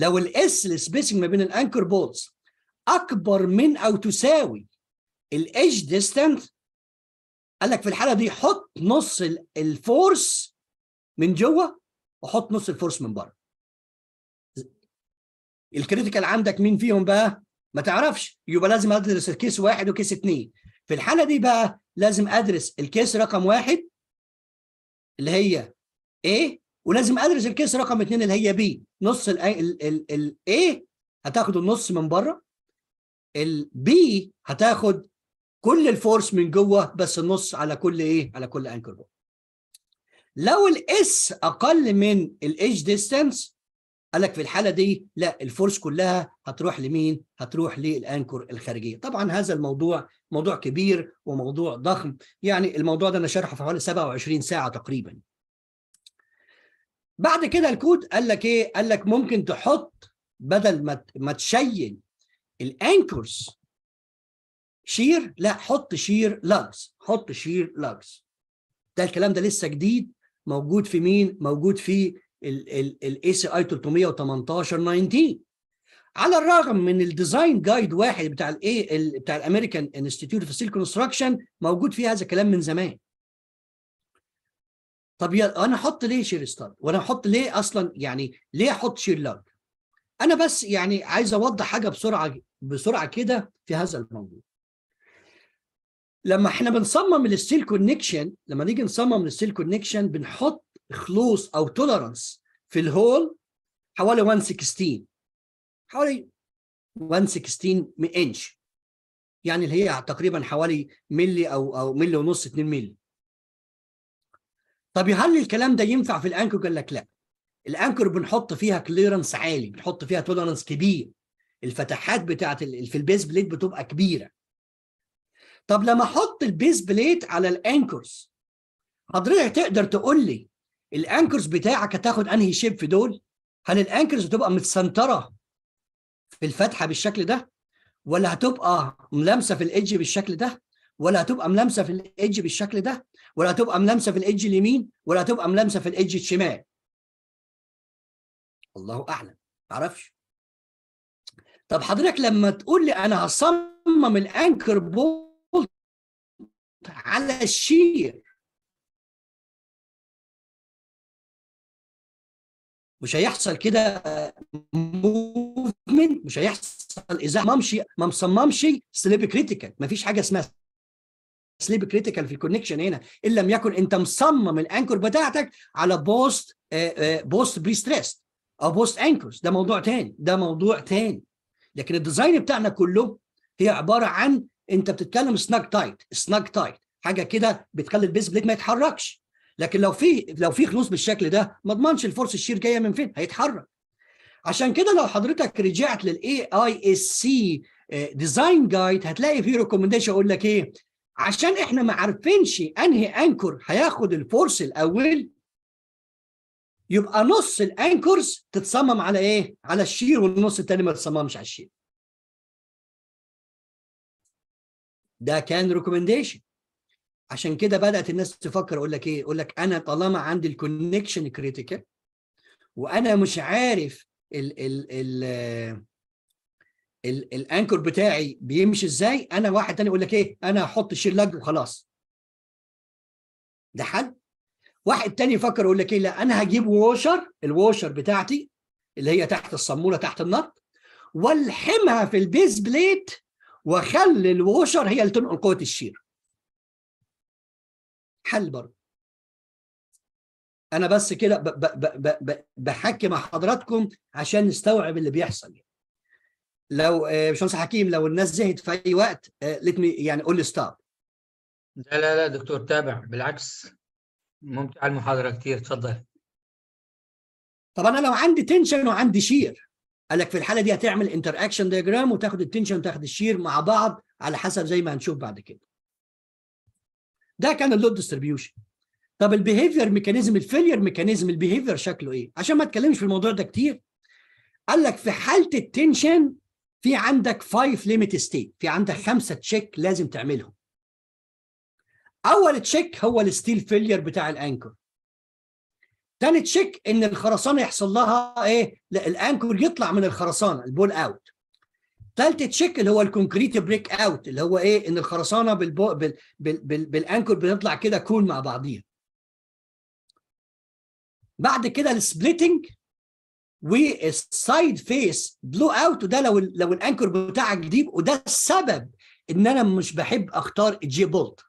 لو الاس السبيسنج ما بين الانكر بولز اكبر من او تساوي الايدج ديستانت قال لك في الحاله دي حط نص الفورس من جوه وحط نص الفورس من بره الكريتيكال عندك مين فيهم بقى ما تعرفش يبقى لازم ادرس الكيس واحد وكيس اثنين في الحاله دي بقى لازم ادرس الكيس رقم واحد اللي هي ايه ولازم ادرس الكيس رقم اثنين اللي هي بي نص ال ال ال هتاخد النص من بره البي هتاخد كل الفورس من جوه بس النص على كل ايه على كل انكر بوينت لو الاس اقل من الايدج ديستانس قال لك في الحاله دي لا الفورس كلها هتروح لمين هتروح للانكر الخارجيه طبعا هذا الموضوع موضوع كبير وموضوع ضخم يعني الموضوع ده انا شارحه في حوالي 27 ساعه تقريبا بعد كده الكود قال لك ايه قال لك ممكن تحط بدل ما ما تشيل الانكرز شير لا حط شير لاجز حط شير لاجز ده الكلام ده لسه جديد موجود في مين موجود في الاي سي اي 318 19 على الرغم من الديزاين جايد واحد بتاع الايه بتاع الامريكان انستتيوت اوف سيل كونستراكشن موجود فيه هذا الكلام من زمان طب يا انا احط ليه شير ستار؟ وانا احط ليه اصلا يعني ليه احط شير لارج انا بس يعني عايز اوضح حاجه بسرعه بسرعه كده في هذا الموضوع لما احنا بنصمم الستيل كونكشن لما نيجي نصمم الستيل كونكشن بنحط خلوص او تولرانس في الهول حوالي 116 حوالي 116 انش يعني اللي هي تقريبا حوالي ملي او او ملي ونص 2 ملي طب هل الكلام ده ينفع في الانكر قال لك لا الانكر بنحط فيها كليرنس عالي بنحط فيها تولرنس كبير الفتحات بتاعت في البيس بليت بتبقى كبيره طب لما احط البيس بليت على الانكرز حضرتك تقدر تقول لي الانكرز بتاعك هتاخد انهي شيب في دول هل الانكرز بتبقى متسنتره في الفتحه بالشكل ده ولا هتبقى ملامسه في الايدج بالشكل ده ولا هتبقى ملامسه في الايدج بالشكل ده ولا تبقى ملامسه في الايدج اليمين ولا تبقى ملامسه في الايدج الشمال الله اعلم ما اعرفش طب حضرتك لما تقول لي انا هصمم الانكر بولت على الشير مش هيحصل كده موفمنت مش هيحصل اذا ما مصممش ما مصممش سليب كريتيكال مفيش حاجه اسمها سليب كريتيكال في الكونكشن هنا ان لم يكن انت مصمم الانكر بتاعتك على بوست بوست بري ستريس او بوست انكرز ده موضوع تاني ده موضوع تاني لكن الديزاين بتاعنا كله هي عباره عن انت بتتكلم سناج تايت سناج تايت حاجه كده بتخلي البيس بليد ما يتحركش لكن لو في لو في خلوص بالشكل ده ما اضمنش الفورس الشير جايه من فين هيتحرك عشان كده لو حضرتك رجعت للاي اي اس سي ديزاين جايد هتلاقي فيه ريكومنديشن يقول لك ايه عشان احنا ما عارفينش انهي انكر هياخد الفورس الاول يبقى نص الانكرز تتصمم على ايه؟ على الشير والنص التاني ما تتصممش على الشير. ده كان ريكومنديشن عشان كده بدات الناس تفكر اقول لك ايه؟ اقول لك انا طالما عندي الكونكشن كريتيكال وانا مش عارف ال ال ال الانكر بتاعي بيمشي ازاي انا واحد تاني يقول لك ايه انا هحط الشلاج وخلاص ده حل واحد تاني يفكر يقول لك ايه لا انا هجيب ووشر الووشر بتاعتي اللي هي تحت الصموله تحت النط والحمها في البيز بليت واخلي الووشر هي اللي تنقل قوه الشير حل برضه انا بس كده بحكي مع حضراتكم عشان نستوعب اللي بيحصل يعني. لو باشمهندس آه، حكيم لو الناس زهقت في اي وقت ليت آه، يعني قول لي ستوب لا لا لا دكتور تابع بالعكس ممتع المحاضره كتير اتفضل طب انا لو عندي تنشن وعندي شير قال لك في الحاله دي هتعمل انتر اكشن دياجرام وتاخد التنشن وتاخد الشير مع بعض على حسب زي ما هنشوف بعد كده ده كان اللود ديستريبيوشن طب البيهيفير ميكانيزم الفيلير ميكانيزم البيهيفير شكله ايه عشان ما اتكلمش في الموضوع ده كتير قال لك في حاله التنشن في عندك فايف ليميت ستيت في عندك خمسه تشيك لازم تعملهم اول تشيك هو الستيل فيلير بتاع الانكر تاني تشيك ان الخرسانه يحصل لها ايه الانكر يطلع من الخرسانه البول اوت ثالث تشيك اللي هو الكونكريت بريك اوت اللي هو ايه ان الخرسانه بالبو بال بال بال بالانكر بتطلع كده كون مع بعضيها بعد كده السبليتنج والسايد فيس بلو اوت وده لو لو الانكر بتاعك دي وده السبب ان انا مش بحب اختار الجي بولت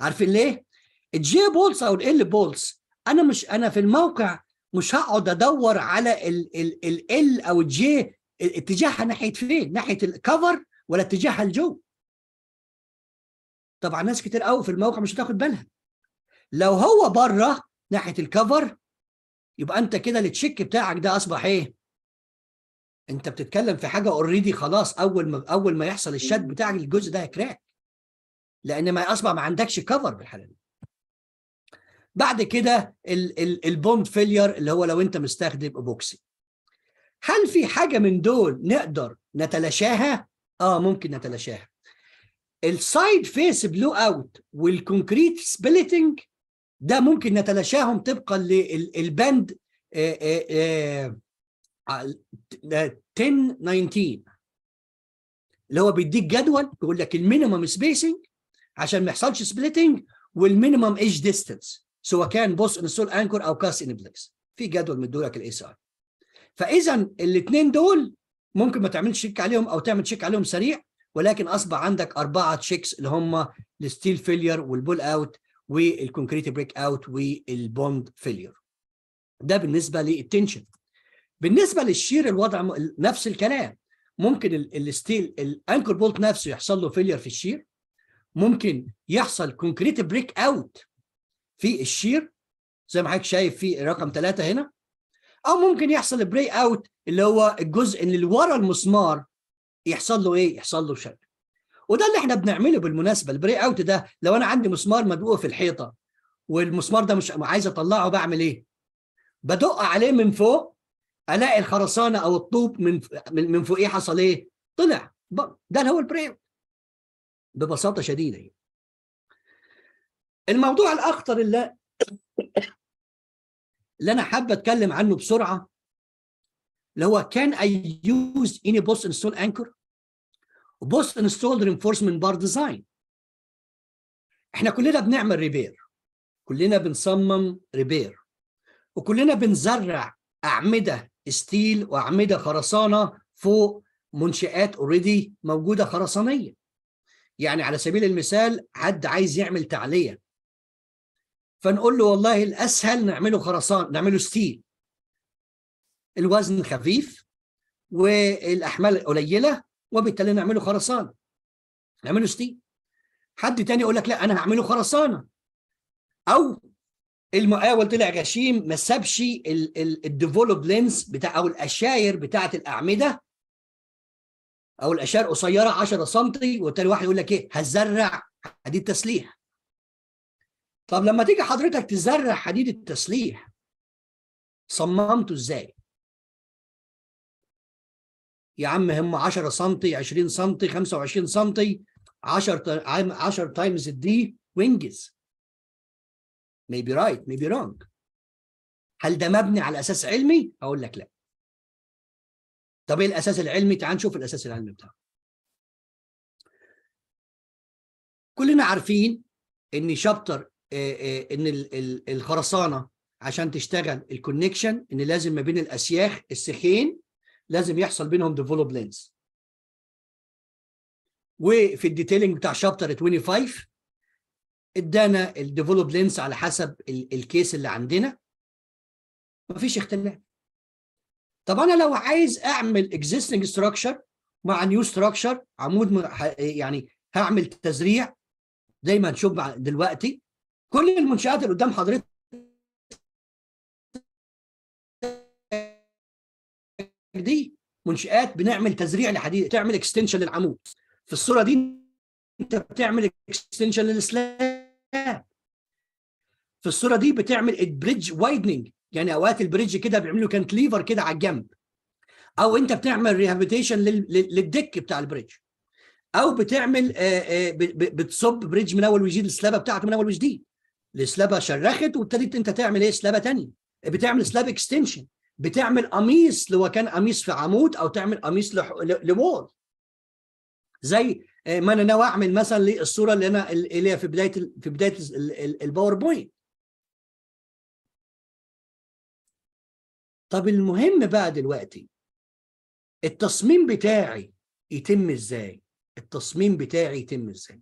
عارفين ليه؟ الجي بولتس او ال بولتس انا مش انا في الموقع مش هقعد ادور على ال ال ال ال او الجي اتجاهها ناحيه فين؟ ناحيه الكفر ولا اتجاهها الجو؟ طبعا ناس كتير قوي في الموقع مش هتاخد بالها لو هو بره ناحيه الكفر يبقى انت كده التشيك بتاعك ده اصبح ايه انت بتتكلم في حاجه اوريدي خلاص اول ما اول ما يحصل الشد بتاعك الجزء ده هيكراك لان ما اصبح ما عندكش كفر بالحاله دي بعد كده البومب فيلير اللي هو لو انت مستخدم ابوكسي هل في حاجه من دول نقدر نتلاشاها اه ممكن نتلاشاها السايد فيس بلو اوت والكونكريت سبليتنج ده ممكن نتلاشاهم طبقا للبند 10 19 اللي هو بيديك جدول بيقول لك المينيمم سبيسنج عشان ما يحصلش سبليتنج والمينيمم ايج ديستنس سواء كان بوس انستول انكور او كاست ان بليس في جدول لك الاي سي اي فاذا الاثنين دول ممكن ما تعملش شيك عليهم او تعمل شيك عليهم سريع ولكن اصبح عندك اربعه تشيكس اللي هم الستيل فيلير والبول اوت والكونكريت بريك اوت والبوند فيلير ده بالنسبه للتنشن بالنسبه للشير الوضع نفس الكلام ممكن الستيل الانكر بولت نفسه يحصل له فيلير في الشير ممكن يحصل كونكريت بريك اوت في الشير زي ما حضرتك شايف في رقم ثلاثة هنا او ممكن يحصل بري اوت اللي هو الجزء اللي ورا المسمار يحصل له ايه يحصل له شد وده اللي احنا بنعمله بالمناسبه البري اوت ده لو انا عندي مسمار مدقوق في الحيطه والمسمار ده مش عايز اطلعه بعمل ايه؟ بدق عليه من فوق الاقي الخرسانه او الطوب من من فوقيه حصل ايه؟ طلع ده اللي هو البري اوت ببساطه شديده يعني. الموضوع الاخطر اللي اللي انا حابه اتكلم عنه بسرعه اللي هو كان اي يوز اني بوست انستول انكر بوست انستولد رينفورسمنت بار ديزاين احنا كلنا بنعمل ريبير كلنا بنصمم ريبير وكلنا بنزرع اعمده ستيل واعمده خرسانه فوق منشآت اوريدي موجوده خرسانيه يعني على سبيل المثال حد عايز يعمل تعليه فنقول له والله الاسهل نعمله خرسان نعمله ستيل الوزن خفيف والاحمال قليله وبالتالي نعمله خرسانه نعمله ستيل حد تاني يقول لك لا انا هعمله خرسانه او المقاول طلع غشيم ما سابش الديفولوب لينس بتاع او الاشاير بتاعه الاعمده او الاشاير قصيره 10 سم وبالتالي واحد يقول لك ايه هزرع حديد تسليح طب لما تيجي حضرتك تزرع حديد التسليح صممته ازاي؟ يا عم هم 10 سم 20 سم 25 سم 10 10 تايمز الدي وانجز maybe right maybe wrong هل ده مبني على اساس علمي؟ اقول لك لا طب ايه الاساس العلمي؟ تعال نشوف الاساس العلمي بتاعه كلنا عارفين ان شابتر ان الخرسانه عشان تشتغل الكونكشن ان لازم ما بين الاسياخ السخين لازم يحصل بينهم ديفلوب لينز وفي الديتيلنج بتاع شابتر 25 ادانا الديفلوب لينز على حسب الكيس اللي عندنا مفيش اختلاف طب انا لو عايز اعمل اكزيستنج ستراكشر مع نيو ستراكشر عمود يعني هعمل تزريع زي ما هنشوف دلوقتي كل المنشات اللي قدام حضرتك دي منشآت بنعمل تزريع لحديد تعمل اكستنشن للعمود في الصورة دي انت بتعمل اكستنشن للسلاب في الصورة دي بتعمل البريدج وايدنينج يعني اوقات البريدج كده بيعملوا ليفر كده على الجنب او انت بتعمل ريهابيتيشن للدك بتاع البريدج او بتعمل بتصب بريدج من اول وجديد السلابه بتاعته من اول وجديد السلابه شرخت وابتديت انت تعمل ايه سلابه ثانيه بتعمل سلاب اكستنشن بتعمل قميص لو كان قميص في عمود او تعمل قميص لوول زي آه، ما انا ناوي اعمل مثلا للصوره اللي انا اللي هي في بدايه في بدايه الباوربوينت طب المهم بقى دلوقتي التصميم بتاعي يتم ازاي التصميم بتاعي يتم ازاي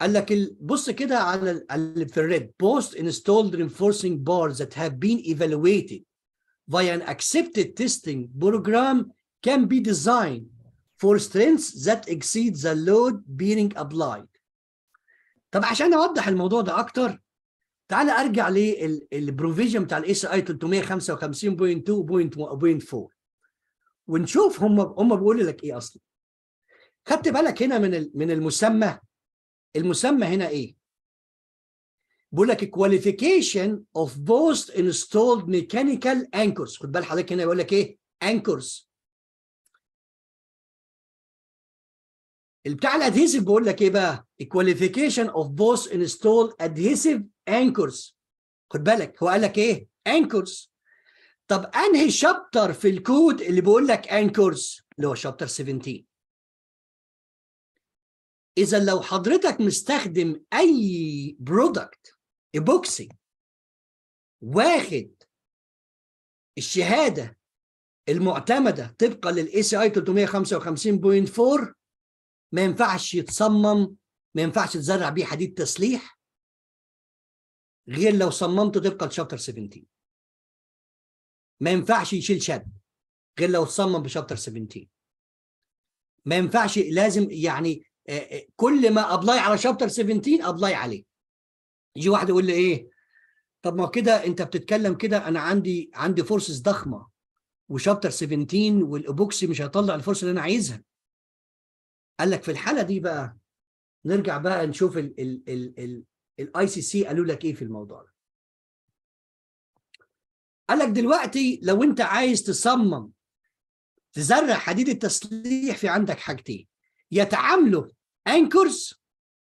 قال لك بص كده على في الريد بوست انستولد رينفورسينج بارز ذات هاف بين ايفالويتد via an accepted testing program can be designed for strengths that exceed the load being applied. طب عشان اوضح الموضوع ده اكتر تعال ارجع للبروفيجن بتاع الاس اي 355.2.4 ونشوف هم هم بيقولوا لك ايه اصلا. خدت بالك هنا من من المسمى المسمى هنا ايه؟ بقول لك كواليفيكيشن اوف بوست انستولد ميكانيكال انكرز خد بال حضرتك هنا يقول لك ايه انكرز البتاع الادهيسيف بقول لك ايه بقى كواليفيكيشن اوف بوست انستولد ادهيسيف انكرز خد بالك هو قال لك ايه انكرز طب انهي شابتر في الكود اللي بيقول لك انكرز اللي هو شابتر 17 اذا لو حضرتك مستخدم اي برودكت إيبوكسي واخد الشهادة المعتمدة طبقا للاي سي اي 355.4 ما ينفعش يتصمم ما ينفعش تزرع بيه حديد تسليح غير لو صممته طبقا لشابتر 17 ما ينفعش يشيل شد غير لو تصمم بشابتر 17 ما ينفعش لازم يعني كل ما ابلاي على شابتر 17 ابلاي عليه يجي واحد يقول لي ايه طب ما كده انت بتتكلم كده انا عندي عندي فورسز ضخمه وشابتر 17 والابوكسي مش هيطلع الفرصه اللي انا عايزها قال لك في الحاله دي بقى نرجع بقى نشوف الاي سي سي قالوا لك ايه في الموضوع ده قال لك دلوقتي لو انت عايز تصمم تزرع حديد التسليح في عندك حاجتين يتعاملوا انكرز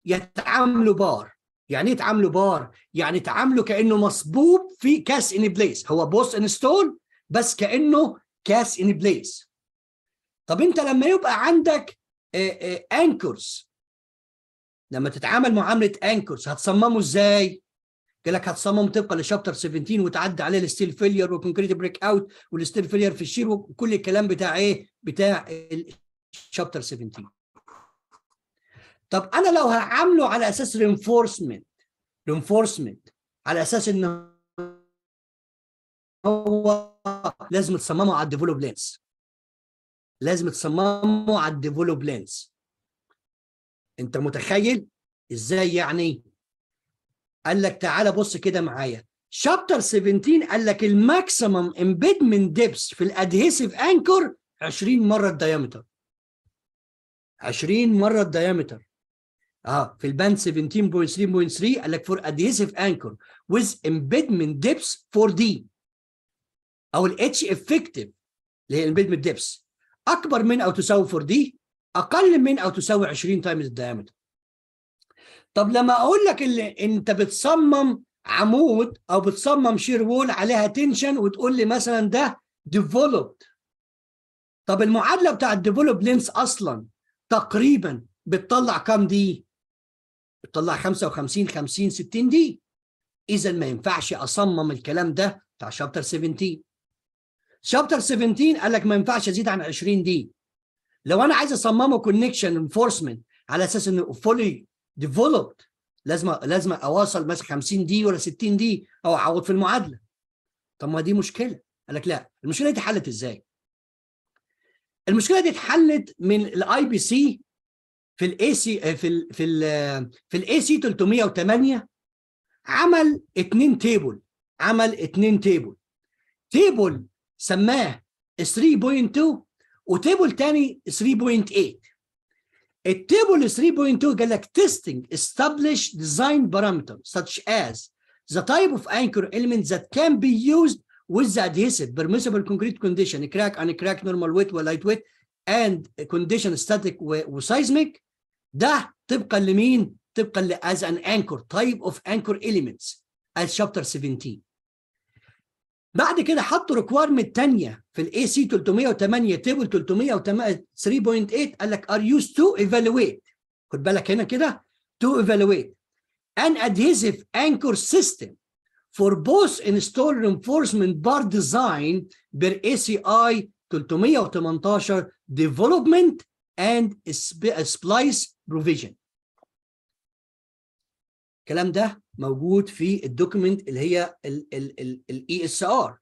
يتعاملوا بار يعني ايه تعامله بار يعني تعامله كانه مصبوب في كاس ان بليس هو بوست ان ستون بس كانه كاس ان بليس طب انت لما يبقى عندك انكرز آه، آه، لما تتعامل معامله انكرز هتصممه ازاي قال لك هتصمم طبقا لشابتر 17 وتعدي عليه الستيل فيلير والكونكريت بريك اوت والستيل فيلير في الشير وكل الكلام بتاع ايه بتاع شابتر 17 طب انا لو هعامله على اساس رينفورسمنت رينفورسمنت على اساس ان هو لازم تصممه على الديفلوب لينس لازم تصممه على الديفلوب لينس انت متخيل ازاي يعني قال لك تعالى بص كده معايا شابتر 17 قال لك الماكسيمم امبيدمنت ديبس في الادهيسيف انكر 20 مره الدايمتر 20 مره الدايمتر اه في البند 17.3.3 قال لك فور اديسيف انكر ويز امبيدمنت ديبس 4 دي او الاتش افكتيف اللي هي امبيدمنت ديبس اكبر من او تساوي 4 دي اقل من او تساوي 20 تايمز الدايمتر طب لما اقول لك اللي انت بتصمم عمود او بتصمم شير وول عليها تنشن وتقول لي مثلا ده ديفلوبد طب المعادله بتاعت ديفلوب لينس اصلا تقريبا بتطلع كام دي بتطلع 55 50 60 دي اذا ما ينفعش اصمم الكلام ده بتاع شابتر 17 شابتر 17 قال لك ما ينفعش ازيد عن 20 دي لو انا عايز اصممه كونكشن انفورسمنت على اساس انه فولي ديفلوبد لازم لازم اواصل مثلا 50 دي ولا 60 دي او اعوض في المعادله طب ما دي مشكله قال لك لا المشكله دي اتحلت ازاي المشكله دي اتحلت من الاي بي سي في الاي سي في الـ في الـ في الاي سي 308 عمل اتنين تيبل عمل اتنين تيبل تيبل سماه 3.2 وتيبل تاني 3.8 التيبل 3.2 قال لك testing established design parameters such as the type of anchor element that can be used with the adhesive permissible concrete condition crack uncrack normal weight or light weight اند كونديشن ستاتيك seismic ده طبقا لمين؟ طبقا لاز ان انكور تايب اوف انكور اليمنتس chapter 17 بعد كده حطوا requirement ثانيه في الاي سي 308 تيبل 308 3.8 قال لك ار يوز تو ايفالويت خد بالك هنا كده تو ايفالويت ان ادهيزيف انكور سيستم for both install reinforcement bar design per ACI 318 development and uh, splice provision الكلام ده موجود في الدوكيمنت اللي هي الاي اس ار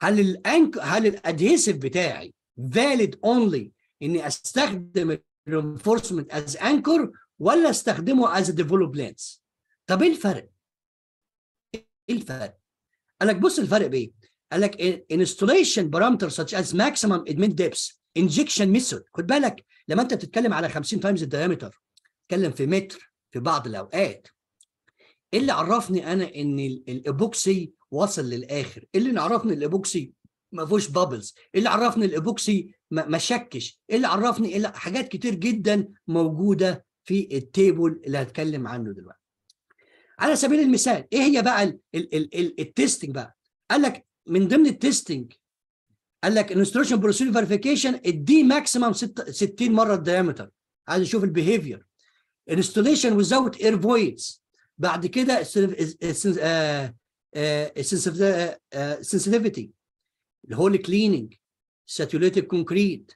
هل الانك هل الادهيسيف بتاعي valid only اني استخدم reinforcement as anchor ولا استخدمه as a develop lens طب ايه الفرق؟ ايه الفرق؟ قال لك بص الفرق بايه؟ قال لك انستوليشن بارامتر ساتش از ماكسيمم ادمنت ديبس انجكشن ميثود خد بالك لما انت بتتكلم على 50 تايمز الدايمتر تتكلم في متر في بعض الاوقات ايه اللي عرفني انا ان الايبوكسي وصل للاخر ايه اللي عرفني الايبوكسي ما فيهوش بابلز ايه اللي عرفني الايبوكسي ما شكش ايه اللي عرفني إيه اللي حاجات كتير جدا موجوده في التيبل اللي هتكلم عنه دلوقتي على سبيل المثال ايه هي بقى التستنج بقى قال لك من ضمن التستنج قال لك انستراكشن بروسيدور فيريفيكيشن الدي ماكسيمم 60 مره الدايمتر عايز اشوف البيهيفير انستوليشن ويزاوت اير فويدز بعد كده السنسيتيفيتي الهول كليننج ساتيوليتد كونكريت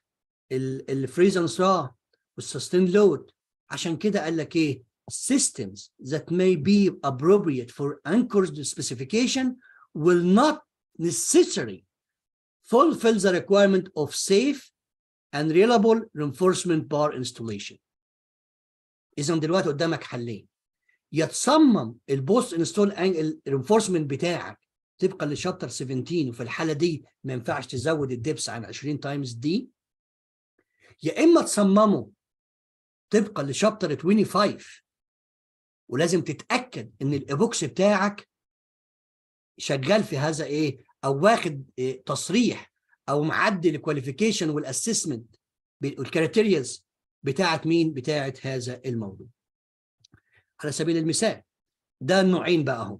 الفريز اند سرا والسستين لود عشان كده قال لك ايه systems that may be appropriate for anchors specification will not necessary fulfill the requirement of safe and reliable reinforcement bar installation اذا دلوقتي قدامك حلين يا تصمم البوست انستول انجل الرينفورسمنت بتاعك طبقا لشابتر 17 وفي الحاله دي ما ينفعش تزود الدبس عن 20 تايمز دي يا اما تصممه طبقا لشابتر 25 ولازم تتاكد ان الإيبوكس بتاعك شغال في هذا ايه او واخد آه، تصريح او معدي الكواليفيكيشن والاسسمنت والكريتيريز بتاعه مين بتاعه هذا الموضوع على سبيل المثال ده النوعين بقى اهو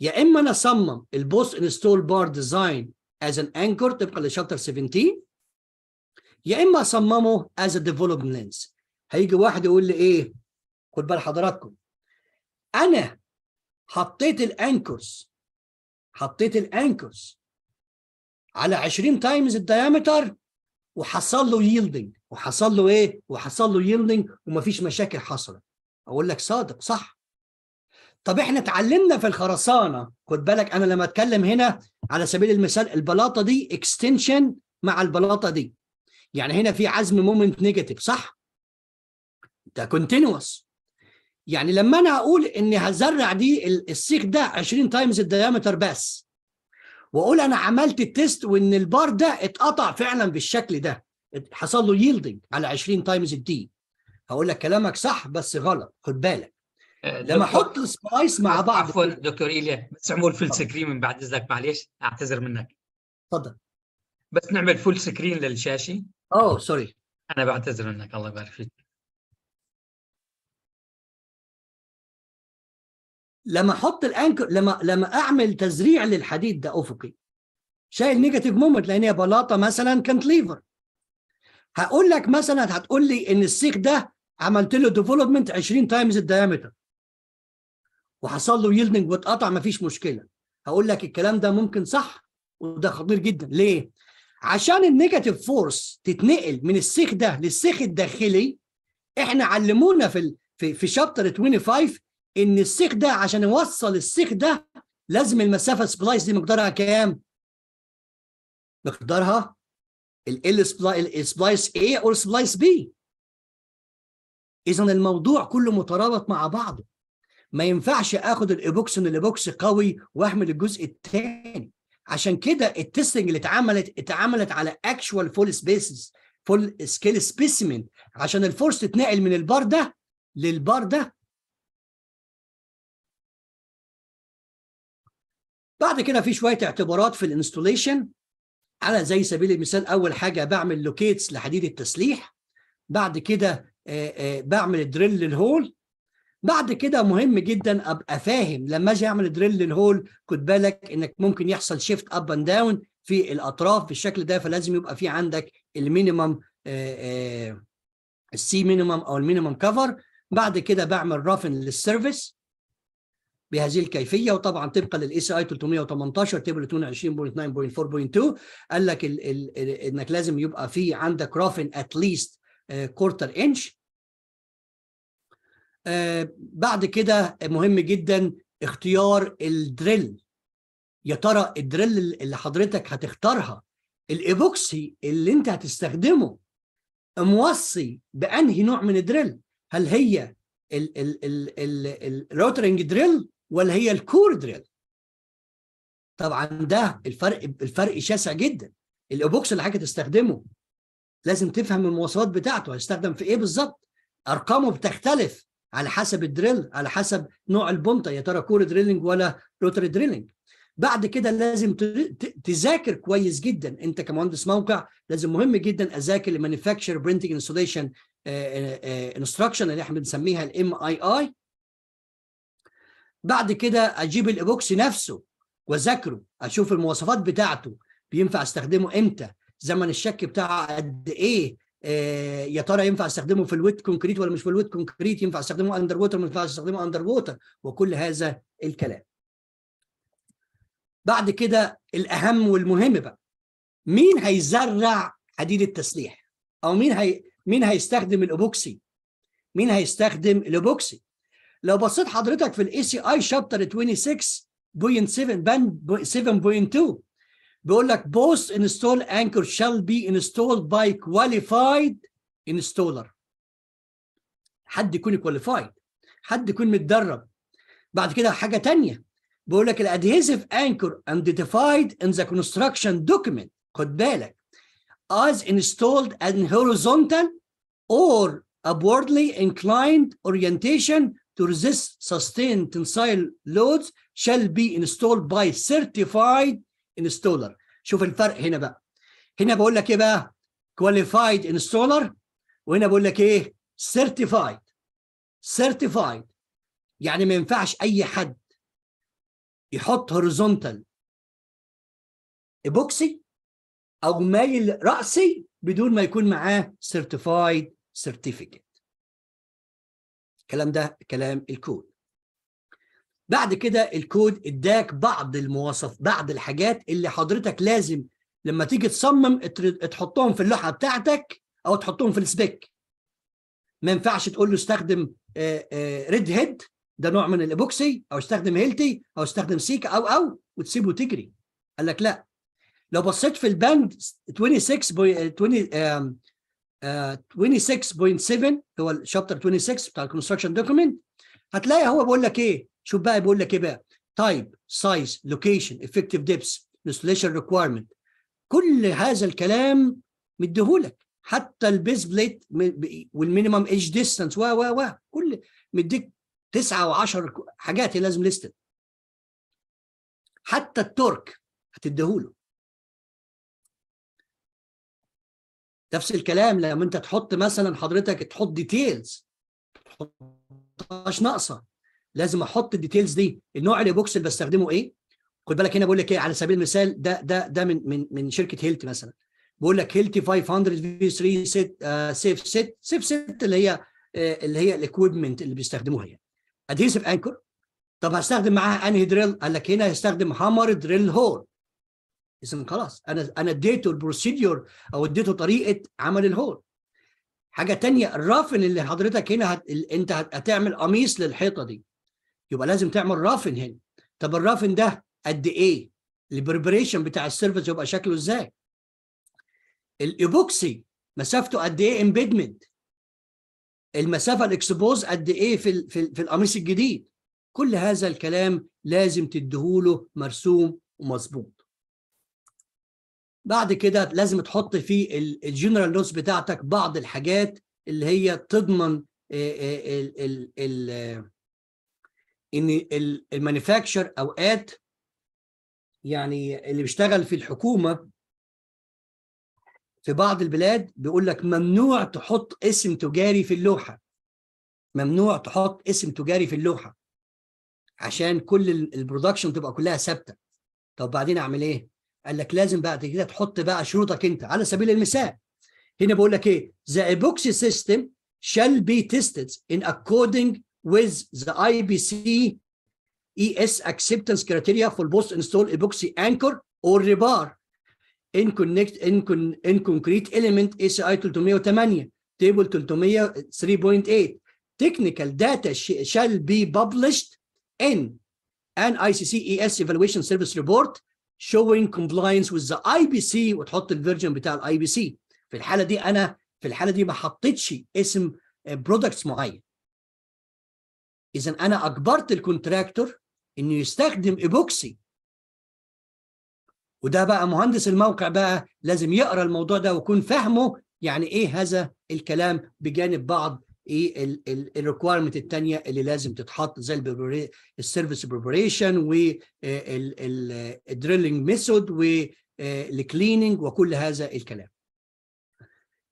يا اما انا اصمم البوست انستول بار ديزاين از ان انكر طبقا لشابتر 17 يا اما اصممه از ديفلوبمنت لينز هيجي واحد يقول لي ايه خد بال حضراتكم انا حطيت الانكرز حطيت الانكرز على 20 تايمز الديامتر وحصل له ييلدنج وحصل له ايه وحصل له ييلدنج ومفيش مشاكل حصلت اقول لك صادق صح طب احنا اتعلمنا في الخرسانه خد بالك انا لما اتكلم هنا على سبيل المثال البلاطه دي اكستنشن مع البلاطه دي يعني هنا في عزم مومنت نيجاتيف صح ده كونتينوس يعني لما انا اقول اني هزرع دي السيك ده 20 تايمز الديامتر بس واقول انا عملت التيست وان البار ده اتقطع فعلا بالشكل ده حصل له ييلدنج على 20 تايمز الدي هقول لك كلامك صح بس غلط خد بالك آه، لما احط السبايس مع بعض عفوا دكتور ايليا بس اعمل فول سكرين من بعد اذنك معلش اعتذر منك اتفضل بس نعمل فول سكرين للشاشه اوه سوري انا بعتذر منك الله يبارك فيك لما احط الانكر لما لما اعمل تزريع للحديد ده افقي شايل نيجاتيف مومنت لان هي بلاطه مثلا كانت ليفر هقول لك مثلا هتقول لي ان السيخ ده عملت له ديفلوبمنت 20 تايمز الدايمتر وحصل له يلدنج واتقطع مفيش مشكله هقول لك الكلام ده ممكن صح وده خطير جدا ليه عشان النيجاتيف فورس تتنقل من السيخ ده للسيخ الداخلي احنا علمونا في في في شابتر 25 ان السيك ده عشان اوصل السيك ده لازم المسافه سبلايس دي مقدارها كام؟ مقدارها ال سبلايس A او سبلايس B اذا الموضوع كله مترابط مع بعضه ما ينفعش اخد الايبوكس ان الايبوكس قوي واحمل الجزء الثاني عشان كده التستنج اللي اتعملت اتعملت على اكشوال فول سبيسز فول سكيل سبيسيمن عشان الفورس تتنقل من البار ده للبار ده بعد كده في شويه اعتبارات في الانستوليشن على زي سبيل المثال اول حاجه بعمل لوكيتس لحديد التسليح بعد كده آه، آه، بعمل دريل للهول بعد كده مهم جدا ابقى فاهم لما اجي اعمل دريل للهول خد بالك انك ممكن يحصل شيفت اب اند داون في الاطراف بالشكل ده فلازم يبقى في عندك المينيمم السي مينيمم او المينيمم كفر بعد كده بعمل رافن للسيرفيس بهذه الكيفيه وطبعا طبقا للاي سي اي 318 تيبل 22.9.4.2 قال لك الـ الـ الـ انك لازم يبقى في عندك رافن ات ليست كورتر انش بعد كده مهم جدا اختيار الدريل يا ترى الدريل اللي حضرتك هتختارها الايبوكسي اللي انت هتستخدمه موصي بانهي نوع من الدريل هل هي الروترنج دريل ولا هي الكور دريل طبعا ده الفرق الفرق شاسع جدا الايبوكس اللي حضرتك تستخدمه لازم تفهم المواصفات بتاعته هيستخدم في ايه بالظبط ارقامه بتختلف على حسب الدريل على حسب نوع البنطه يا ترى كور دريلنج ولا روتري دريلنج بعد كده لازم تذاكر كويس جدا انت كمهندس موقع لازم مهم جدا اذاكر المانيفاكتشر برينتنج انستوليشن آه، آه، آه، انستراكشن اللي احنا بنسميها الام اي اي بعد كده اجيب الايبوكس نفسه واذاكره اشوف المواصفات بتاعته بينفع استخدمه امتى زمن الشك بتاعه قد ايه آه يا ترى ينفع استخدمه في الويت كونكريت ولا مش في الويت كونكريت ينفع استخدمه اندر ووتر ما ينفعش استخدمه اندر ووتر وكل هذا الكلام بعد كده الاهم والمهم بقى مين هيزرع حديد التسليح او مين هي مين هيستخدم الايبوكسي مين هيستخدم الايبوكسي لو بصيت حضرتك في الاي سي اي شابتر 26.7 بند 7.2 بيقول لك both install anchor shall be installed by qualified installer حد يكون كواليفايد حد يكون متدرب بعد كده حاجه تانية بيقول لك الادهيسيف انكر undefined in the construction document خد بالك as installed in horizontal or upwardly inclined orientation to resist sustained tensile loads shall be installed by certified installer شوف الفرق هنا بقى هنا بقول لك ايه بقى qualified installer وهنا بقول لك ايه certified certified يعني ما ينفعش اي حد يحط horizontal ايبوكسي او مايل راسي بدون ما يكون معاه certified certificate الكلام ده كلام الكود بعد كده الكود اداك بعض المواصف بعض الحاجات اللي حضرتك لازم لما تيجي تصمم تحطهم في اللوحه بتاعتك او تحطهم في السبيك ما ينفعش تقول له استخدم ريد هيد ده نوع من الايبوكسي او استخدم هيلتي او استخدم سيكا او او وتسيبه تجري قال لك لا لو بصيت في البند 26 26.7 آه، هو الشابتر 26 بتاع الكونستراكشن دوكيمنت هتلاقي هو بيقول لك ايه شوف بقى بيقول لك ايه بقى تايب سايز لوكيشن افكتيف ديبس انستليشن ريكوايرمنت كل هذا الكلام مديهولك حتى البيس بليت والمينيمم ايج ديستانس و و و كل مديك تسعة و10 حاجات لازم ليستد حتى التورك هتديهوله نفس الكلام لما انت تحط مثلا حضرتك تحط ديتيلز تحطهاش ناقصه لازم احط الديتيلز دي النوع بوكس اللي بستخدمه ايه خد بالك هنا بقول لك ايه على سبيل المثال ده ده ده من من من شركه هيلت مثلا بقول لك هيلت 500 في 3 ست سيف ست سيف ست اللي هي آه، اللي هي الاكويبمنت اللي بيستخدموها يعني ادهيسيف انكر طب هستخدم معاها انهي دريل قال لك هنا هستخدم هامر دريل هول اذا خلاص انا انا اديته البروسيدور او اديته طريقه عمل الهول حاجه تانية الرافن اللي حضرتك هنا هت... انت هتعمل قميص للحيطه دي يبقى لازم تعمل رافن هنا طب الرافن ده قد ايه البريبريشن بتاع السيرفيس يبقى شكله ازاي الايبوكسي مسافته قد ايه امبيدمنت المسافه الاكسبوز قد ايه في ال... في, ال... في القميص الجديد كل هذا الكلام لازم تديهوله مرسوم ومظبوط بعد كده لازم تحط في الجنرال نوتس بتاعتك بعض الحاجات اللي هي تضمن آه، آه، ال ال ال ان المانيفاكتشر اوقات يعني اللي بيشتغل في الحكومه في بعض البلاد بيقول لك ممنوع تحط اسم تجاري في اللوحه ممنوع تحط اسم تجاري في اللوحه عشان كل البرودكشن تبقى كلها ثابته طب بعدين اعمل ايه قال لك لازم بعد كده تحط بقى شروطك انت على سبيل المثال هنا بقول لك ايه the epoxy system shall be tested in according with the IBC ES acceptance criteria for both install epoxy anchor or rebar in connect in, con, in concrete element ACI 308 table 303.8 technical data sh shall be published in an ICC ES evaluation service report showing compliance with the IBC وتحط الفيرجن بتاع الاي بي سي في الحاله دي انا في الحاله دي ما حطيتش اسم برودكتس آه، معين اذا انا اجبرت الكونتراكتور انه يستخدم ايبوكسي وده بقى مهندس الموقع بقى لازم يقرا الموضوع ده ويكون فاهمه يعني ايه هذا الكلام بجانب بعض ايه الريكوايرمنت الثانيه اللي لازم تتحط زي السيرفيس بريبريشن والدريلنج ميثود والكليننج وكل هذا الكلام.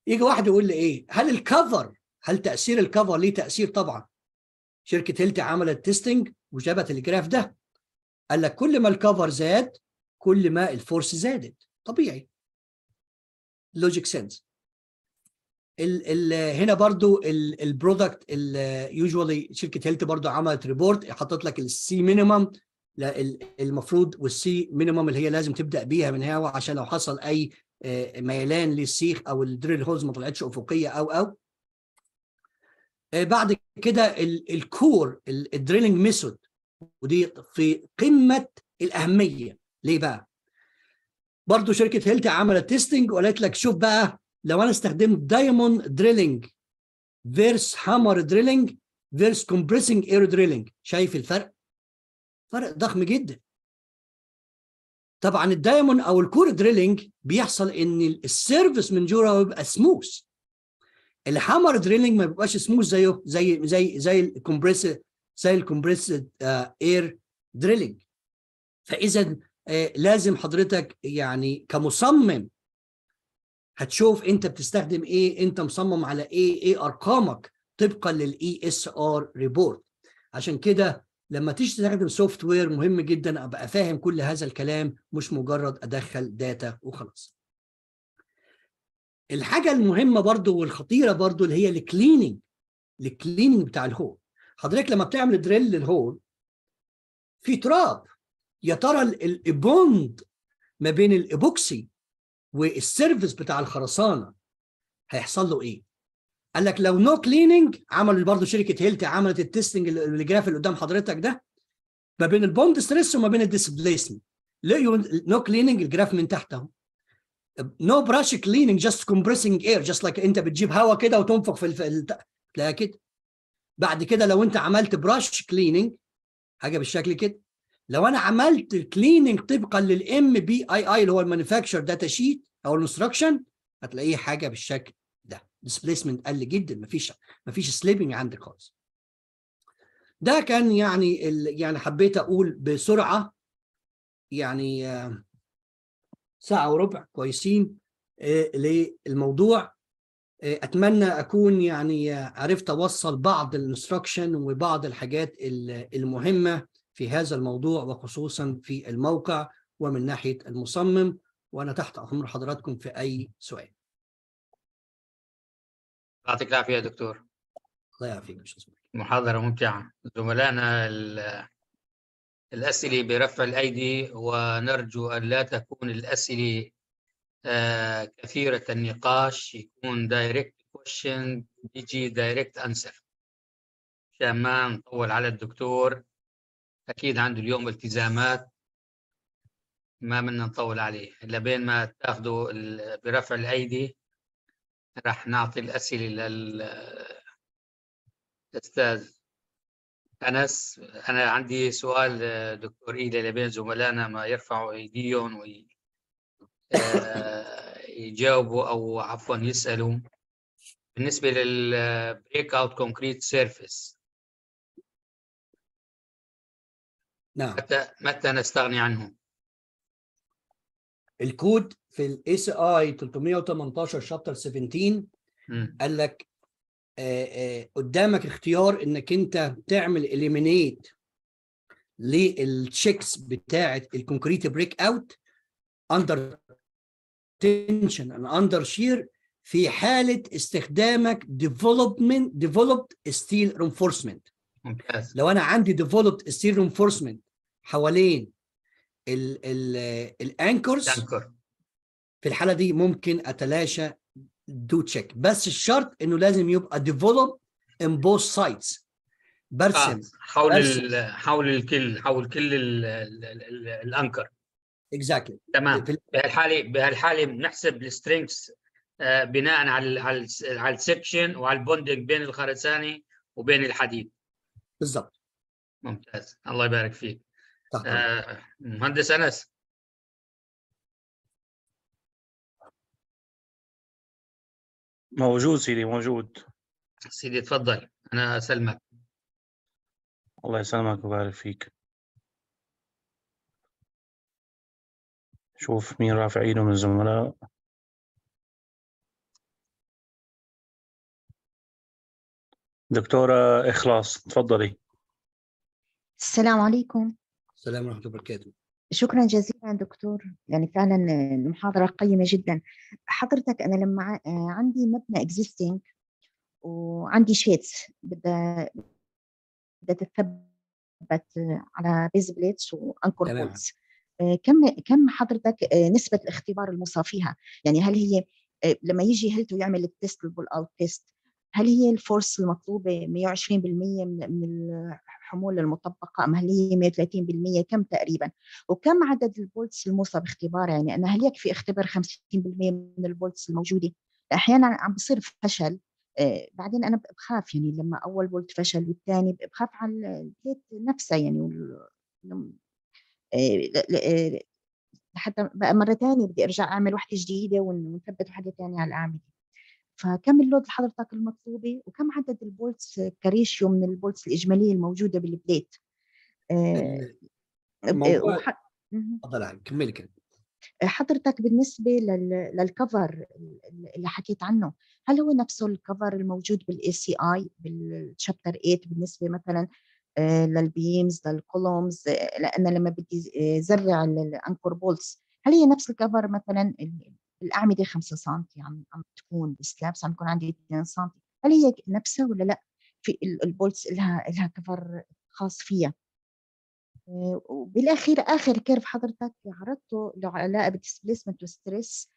يجي واحد يقول لي ايه هل الكفر هل تاثير الكفر ليه تاثير طبعا شركه هيلت عملت تيستنج وجابت الجراف ده قال لك كل ما الكفر زاد كل ما الفورس زادت طبيعي لوجيك سنس ال ال هنا برضو البرودكت يوجوالي شركه هيلث برضو عملت ريبورت حطت لك السي مينيمم المفروض والسي مينيمم اللي هي لازم تبدا بيها من هنا عشان لو حصل اي آه، ميلان للسيخ او الدريل هولز ما طلعتش افقيه او او آه، بعد كده الكور الدريلنج ميثود ودي في قمه الاهميه ليه بقى برضو شركه هيلث عملت تيستنج وقالت لك شوف بقى لو انا استخدمت دايموند دريلينج فيرس هامر دريلينج فيرس كومبريسنج اير دريلينج شايف الفرق؟ فرق ضخم جدا طبعا الدايمون او الكور دريلينج بيحصل ان السيرفس من جوه بيبقى سموث الهامر دريلينج ما بيبقاش سموث زيه زي زي زي الكمبريس زي الكمبريس اير دريلينج فاذا آه، لازم حضرتك يعني كمصمم هتشوف انت بتستخدم ايه انت مصمم على ايه ايه ارقامك طبقا للاي اس ار ريبورت عشان كده لما تيجي تستخدم سوفت وير مهم جدا ابقى فاهم كل هذا الكلام مش مجرد ادخل داتا وخلاص الحاجه المهمه برضو والخطيره برضو اللي هي الكليننج الكليننج بتاع الهول حضرتك لما بتعمل دريل للهول في تراب يا ترى البوند ما بين الايبوكسي والسيرفيس بتاع الخرسانه هيحصل له ايه؟ قال لك لو نو كليننج عملوا برضه شركه هيلتي عملت التستنج الجراف اللي قدام حضرتك ده ما بين البوند ستريس وما بين الديسبليسمنت لقيوا نو كليننج الجراف من تحت اهو نو براش كليننج جاست كومبريسنج اير جاست لايك انت بتجيب هواء كده وتنفخ في تلاقي تلاقيها كده بعد كده لو انت عملت براش كليننج حاجه بالشكل كده لو انا عملت كليننج طبقا للام بي اي اي اللي هو المانيفاكتشر داتا شيت او الانستراكشن هتلاقيه حاجه بالشكل ده ديسبيسمنت قل جدا مفيش مفيش سليبنج عندك خالص ده كان يعني ال... يعني حبيت اقول بسرعه يعني آه، ساعه وربع كويسين آه، للموضوع آه، اتمنى اكون يعني عرفت اوصل بعض الانستراكشن وبعض الحاجات المهمه في هذا الموضوع وخصوصا في الموقع ومن ناحية المصمم وأنا تحت أمر حضراتكم في أي سؤال يعطيك العافية يا دكتور الله يعافيك محاضرة ممتعة زملائنا الأسئلة برفع الأيدي ونرجو أن لا تكون الأسئلة آه، كثيرة النقاش يكون دايركت كويشن يجي دايركت أنسر عشان ما نطول على الدكتور اكيد عنده اليوم التزامات ما بدنا نطول عليه الا بين ما تاخذوا برفع الايدي راح نعطي الاسئله للاستاذ انس انا عندي سؤال دكتور ايلي لبين زملائنا ما يرفعوا ايديهم ويجاوبوا آه، يجاوبوا او عفوا يسالوا بالنسبه للبريك اوت كونكريت سيرفيس نعم متى متى نستغني عنه؟ الكود في سي اي 318 شابتر 17 قال لك آآ آه، آآ آه، قدامك اختيار انك انت تعمل اليمينيت للتشيكس بتاعه الكونكريت بريك اوت اندر تنشن اندر شير في حاله استخدامك ديفلوبمنت ديفلوبد ستيل رينفورسمنت ممتاز لو انا عندي ديفلوبد ستيل رينفورسمنت حوالين الانكرز في الحاله دي ممكن اتلاشى دو تشيك بس الشرط انه لازم يبقى ديفلوب ان بوث سايدز برسم حول حول الكل حول كل الانكر اكزاكتلي تمام بهالحاله بهالحاله بنحسب السترينجز آه، بناء على على على السكشن وعلى البوندنج بين الخرساني وبين الحديد بالضبط ممتاز الله يبارك فيك آه، مهندس انس موجود سيدي موجود سيدي تفضل انا اسلمك الله يسلمك ويبارك فيك شوف مين رافع ايده من الزملاء دكتورة إخلاص تفضلي السلام عليكم السلام ورحمه الله وبركاته شكرا جزيلا دكتور يعني فعلا المحاضره قيمه جدا حضرتك انا لما آه، عندي مبنى اكزيستنج وعندي شيتس بدها بدها تثبت على بيز بليتس وانكور بولتس كم كم حضرتك آه، نسبه الاختبار الموصى فيها يعني هل هي آه، لما يجي هيلتو يعمل التيست والبول اوت تيست هل هي الفرص المطلوبه 120% من الحمولة المطبقة أم هل هي 130% كم تقريبا وكم عدد البولتس الموصى باختبار يعني أنا هل يكفي اختبر 50% من البولتس الموجودة أحيانا عم بصير فشل آه، بعدين أنا بخاف يعني لما أول بولت فشل والثاني بخاف على البيت نفسها يعني آه، آه، لحتى مرة ثانية بدي أرجع أعمل وحدة جديدة ونثبت وحدة ثانية على الأعمدة فكم اللود حضرتك المطلوبه وكم عدد البولتس كريشيو من البولتس الاجماليه الموجوده بالبليت تفضل آه، وح... كمل آه، حضرتك بالنسبه لل... للكفر اللي حكيت عنه هل هو نفسه الكفر الموجود بالاي سي اي بالشابتر 8 بالنسبه مثلا آه، للبيمز للكولومز لان لما بدي زرع الانكور بولتس هل هي نفس الكفر مثلا الاعمده 5 سم عم عم تكون بالسلاب عم يكون عندي 2 سم هل هي نفسها ولا لا؟ في البولتس لها لها كفر خاص فيها آه، وبالاخير اخر كيرف حضرتك عرضته له علاقه بالديسبيسمنت وستريس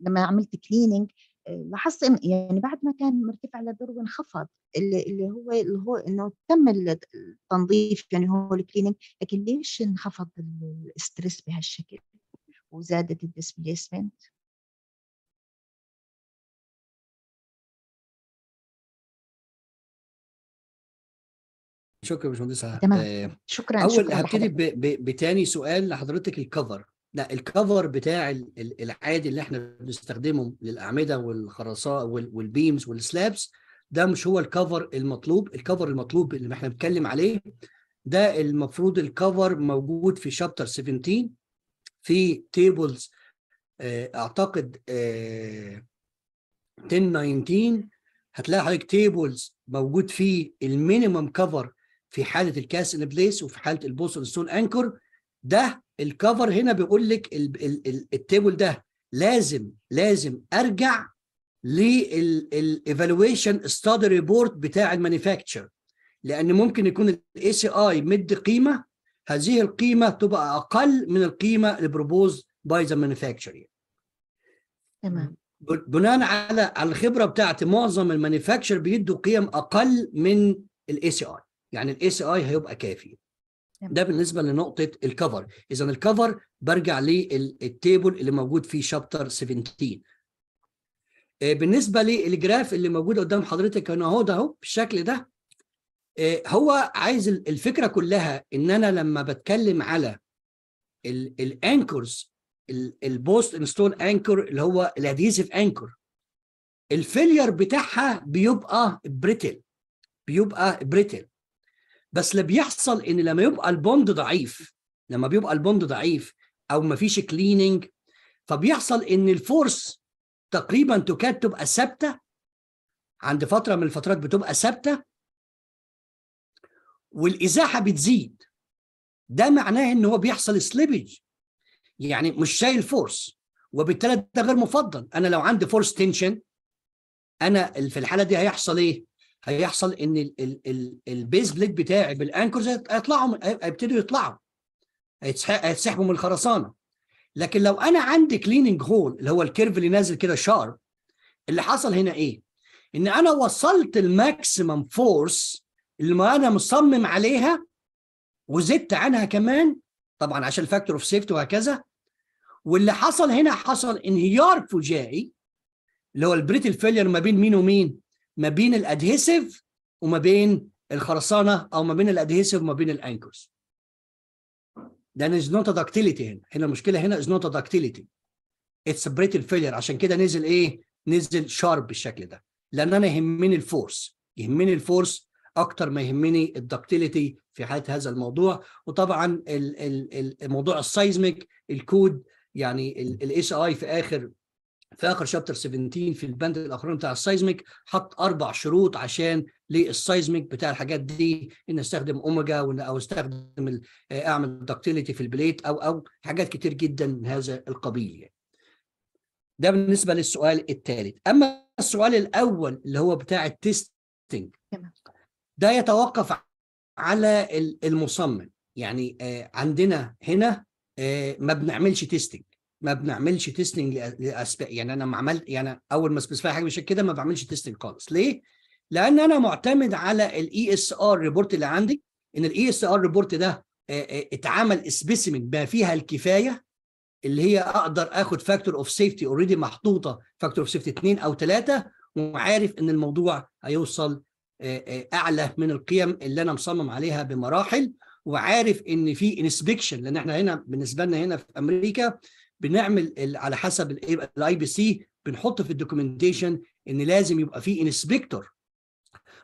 لما عملت كليننج آه، لاحظت يعني بعد ما كان مرتفع للدرجه انخفض اللي هو اللي هو انه تم التنظيف يعني هو الكليننج لكن ليش انخفض الستريس بهالشكل؟ وزادت الديسبيسمنت شكرا بشمهندس تمام آه، شكرا اول هبتدي بتاني سؤال لحضرتك الكفر لا الكفر بتاع العادي اللي احنا بنستخدمه للاعمده والخرساء والبيمز والسلابس ده مش هو الكفر المطلوب الكفر المطلوب اللي احنا بنتكلم عليه ده المفروض الكفر موجود في شابتر 17 في تيبلز آه، اعتقد 1019 آه، هتلاقي حضرتك تيبلز موجود فيه المينيمم كفر في حاله الكاس ان بليس وفي حاله البوصل ستون انكر ده الكفر هنا بيقول لك التيبل ده لازم لازم ارجع للايفالويشن ستادي ريبورت بتاع المانيفاكتشر لان ممكن يكون الاي سي اي مد قيمه هذه القيمه تبقى اقل من القيمه البروبوز باي ذا مانيفاكتشرينج تمام بناء على على الخبره بتاعت معظم المانيفاكتشر بيدوا قيم اقل من الاي سي اي يعني الاي سي اي هيبقى كافي ده بالنسبه لنقطه الكفر اذا الكفر برجع للتيبل اللي موجود في شابتر 17 بالنسبه للجراف اللي موجود قدام حضرتك هنا اهو ده اهو بالشكل ده آه، هو عايز الفكره كلها ان انا لما بتكلم على الانكرز البوست انستول انكر اللي هو الاديزيف انكر الفيلير بتاعها بيبقى بريتل بيبقى بريتل بس اللي بيحصل ان لما يبقى البوند ضعيف لما بيبقى البوند ضعيف او مفيش كليننج فبيحصل ان الفورس تقريبا تكاد تبقى ثابته عند فتره من الفترات بتبقى ثابته والازاحه بتزيد ده معناه ان هو بيحصل سليبج يعني مش شايل فورس وبالتالي ده غير مفضل انا لو عندي فورس تنشن انا في الحاله دي هيحصل ايه هيحصل ان البيز بليد بتاعي بالانكرز هيطلعوا هيبتدوا يطلعوا هيتسحبوا من الخرسانه لكن لو انا عندي كليننج هول اللي هو الكيرف اللي نازل كده شارب اللي حصل هنا ايه ان انا وصلت الماكسيمم فورس اللي انا مصمم عليها وزدت عنها كمان طبعا عشان الفاكتور اوف سيفتي وهكذا واللي حصل هنا حصل انهيار فجائي اللي هو البريتل فيلير ما بين مين ومين ما بين الادهيسيف وما بين الخرسانه او ما بين الادهيسيف وما بين الانكرز ده از نوت ادكتيليتي هنا هنا المشكله هنا از نوت ادكتيليتي. اتس بريتل فيلير عشان كده نزل ايه نزل شارب بالشكل ده لان انا يهمني الفورس يهمني الفورس اكتر ما يهمني الدكتيليتي في حاله هذا الموضوع وطبعا الموضوع السايزميك الكود يعني الاس اي في اخر في اخر شابتر 17 في البند الاخراني بتاع السايزميك حط اربع شروط عشان للسايزميك بتاع الحاجات دي ان استخدم اوميجا او استخدم اعمل دكتيليتي في البليت او او حاجات كتير جدا من هذا القبيل يعني. ده بالنسبه للسؤال الثالث اما السؤال الاول اللي هو بتاع التستنج ده يتوقف على المصمم يعني آه، عندنا هنا آه، ما بنعملش تيستنج ما بنعملش تيستنج لاسباب يعني انا ما عملت يعني اول ما سبيسفاي حاجه مش كده ما بعملش تيستنج خالص ليه؟ لان انا معتمد على الاي اس ار ريبورت اللي عندي ان الاي اس ار ريبورت ده آه، اتعمل سبيسيمين ما فيها الكفايه اللي هي اقدر اخد فاكتور اوف سيفتي اوريدي محطوطه فاكتور اوف سيفتي اثنين او ثلاثه وعارف ان الموضوع هيوصل آه، آه، اعلى من القيم اللي انا مصمم عليها بمراحل وعارف ان في انسبكشن لان احنا هنا بالنسبه لنا هنا في امريكا بنعمل على حسب الاي بي سي بنحط في الدوكيومنتيشن ان لازم يبقى في انسبكتور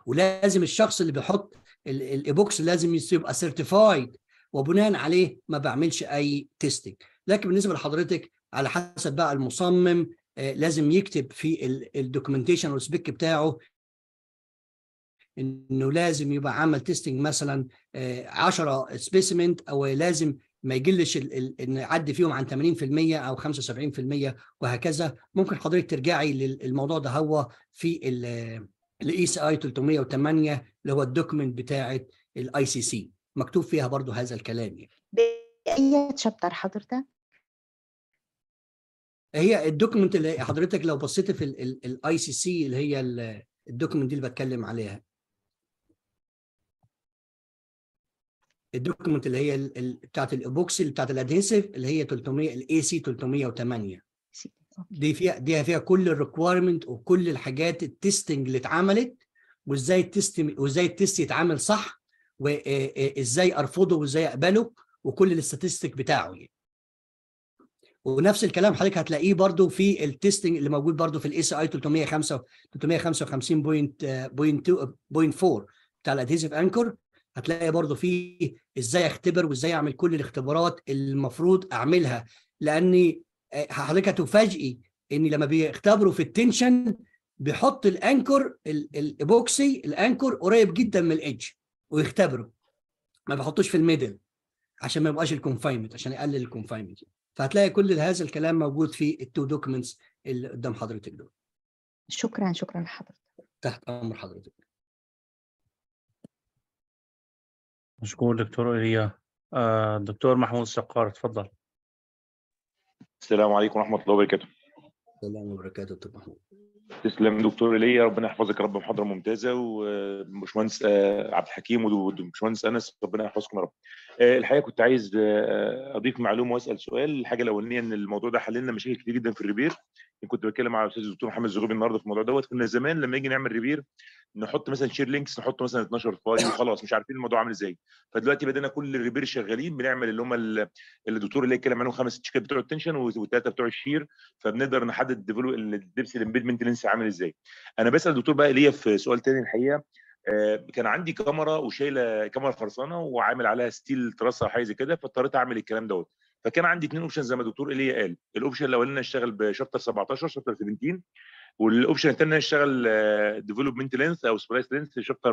ولازم الشخص اللي بيحط الايبوكس لازم يبقى سيرتيفايد وبناء عليه ما بعملش اي تيستنج لكن بالنسبه لحضرتك على حسب بقى المصمم آه، لازم يكتب في الدوكيومنتيشن والسبيك بتاعه انه لازم يبقى عمل تيستنج مثلا 10 آه، سبيسمنت او لازم ما يجلش ان يعدي فيهم عن 80% او 75% وهكذا ممكن حضرتك ترجعي للموضوع ده هو في الاي سي اي 308 اللي هو الدوكمنت بتاعه الاي سي سي مكتوب فيها برضو هذا الكلام يعني باي تشابتر حضرتك هي الدوكمنت اللي حضرتك لو بصيتي في الاي سي سي اللي هي الدوكمنت دي اللي بتكلم عليها الدوكيمنت اللي هي بتاعت الابوكسي بتاعت الادهيسيف اللي هي 300 الاي سي 308 دي فيها دي فيها كل الريكوايرمنت وكل الحاجات التستنج اللي اتعملت وازاي التست وازاي التست يتعمل صح وازاي ارفضه وازاي اقبله وكل الاستاتستيك بتاعه يعني. ونفس الكلام حضرتك هتلاقيه برضو في التستنج اللي موجود برضو في الاي سي اي 355.2.4 بتاع الادهيسيف انكر هتلاقي برضو فيه ازاي اختبر وازاي اعمل كل الاختبارات اللي المفروض اعملها لاني آه، حضرتك هتفاجئي ان لما بيختبروا في التنشن بيحط الانكر الايبوكسي الانكر قريب جدا من الايدج ويختبره ما بيحطوش في الميدل عشان ما يبقاش الكونفاينمنت عشان يقلل الكونفاينمنت فهتلاقي كل هذا الكلام موجود في التو دوكيمنتس اللي قدام حضرتك دول شكرا شكرا لحضرتك تحت امر حضرتك مشكور دكتور ايليا آه، دكتور محمود سقار تفضل السلام عليكم ورحمه الله وبركاته السلام وبركاته دكتور محمود تسلم دكتور ايليا ربنا يحفظك يا رب محاضره ممتازه وباشمهندس آه، عبد الحكيم وباشمهندس انس ربنا يحفظكم يا رب. آه، الحقيقه كنت عايز اضيف معلومه واسال سؤال الحاجه الاولانيه ان الموضوع ده حللنا مشاكل كتير جدا في الريبير يعني كنت بتكلم مع الاستاذ الدكتور محمد زغبي النهارده في الموضوع دوت كنا زمان لما يجي نعمل ريفير نحط مثلا شير لينكس نحط مثلا 12 فايل وخلاص مش عارفين الموضوع عامل ازاي فدلوقتي بدانا كل الريفير شغالين بنعمل اللي هم الدكتور اللي اتكلم عنهم خمس تشيكات بتوع التنشن والثلاثه بتوع الشير فبنقدر نحدد الديبس الامبيدمنت لينس عامل ازاي انا بسال الدكتور بقى ليا في سؤال تاني الحقيقه آه، كان عندي كاميرا وشايله كاميرا خرسانه وعامل عليها ستيل تراسه حاجه زي كده فاضطريت اعمل الكلام دوت فكان عندي اثنين اوبشن زي ما الدكتور ايليا قال الاوبشن الاولاني اشتغل بشابتر 17 شابتر 17 والاوبشن الثاني اشتغل ديفلوبمنت آه، لينث او سبلايس لينث شابتر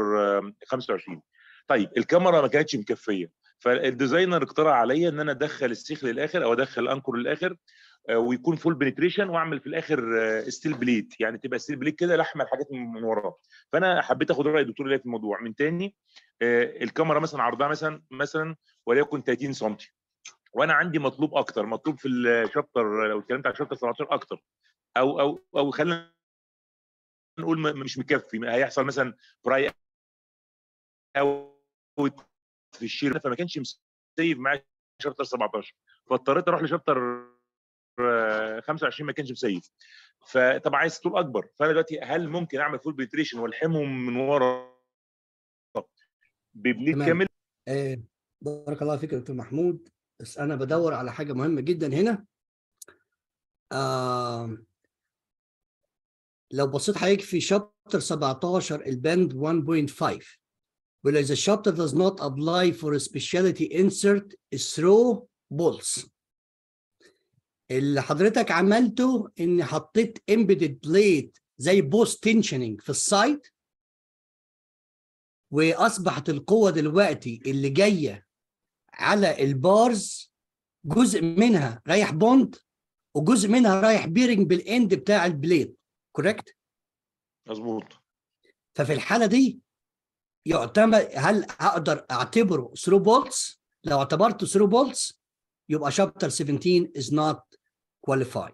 25 طيب الكاميرا ما كانتش مكفيه فالديزاينر اقترح عليا ان انا ادخل السيخ للاخر او ادخل الانكر للاخر آه، ويكون فول بنتريشن واعمل في الاخر ستيل آه، بليد يعني تبقى ستيل بليد كده لحمه الحاجات من وراه فانا حبيت اخد راي الدكتور اللي في الموضوع من تاني الكاميرا مثلا عرضها مثلا مثلا وليكن 30 سم وانا عندي مطلوب اكتر مطلوب في الشابتر لو اتكلمت على الشابتر 17 اكتر او او او خلينا نقول مش مكفي هيحصل مثلا براي اوت في الشير فما كانش مسيف معايا شابتر 17 فاضطريت اروح لشابتر 25 ما كانش مسيف فطبعا عايز طول اكبر فانا دلوقتي هل ممكن اعمل فول بيتريشن والحمهم من ورا ببليد كامل آه، بارك الله فيك يا دكتور محمود بس انا بدور على حاجه مهمه جدا هنا آه لو بصيت حضرتك في شابتر 17 البند 1.5 ولا the chapter does not apply for a specialty insert through bolts اللي حضرتك عملته ان حطيت embedded plate زي بوست تنشننج في السايت واصبحت القوه دلوقتي اللي جايه على البارز جزء منها رايح بوند وجزء منها رايح بيرنج بالاند بتاع البليد كوريكت مظبوط ففي الحاله دي يعتمد هل اقدر اعتبره ثرو بولتس لو اعتبرته ثرو بولتس يبقى شابتر 17 از نوت كواليفايد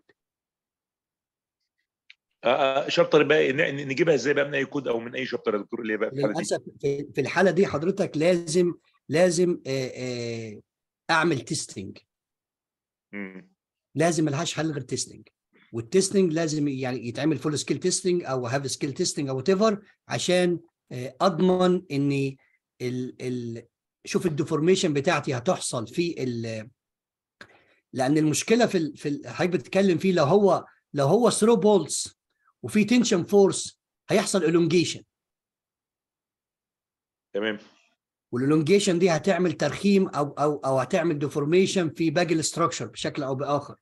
شابتر بقى نجيبها ازاي بقى من اي كود او من اي شابتر يا دكتور اللي بقى في الحاله دي في الحاله دي حضرتك لازم لازم آه، آه، اعمل تيستنج لازم ملهاش حل غير تيستنج والتيستنج لازم يعني يتعمل فول سكيل تيستنج او هاف سكيل تيستنج او ايفر عشان آه، اضمن ان ال ال شوف الديفورميشن بتاعتي هتحصل في ال لان المشكله في ال في حضرتك بتتكلم فيه لو هو لو هو ثرو بولز وفي تنشن فورس هيحصل الونجيشن تمام واللونجيشن دي هتعمل ترخيم او او او هتعمل ديفورميشن في باقي الاستراكشر بشكل او باخر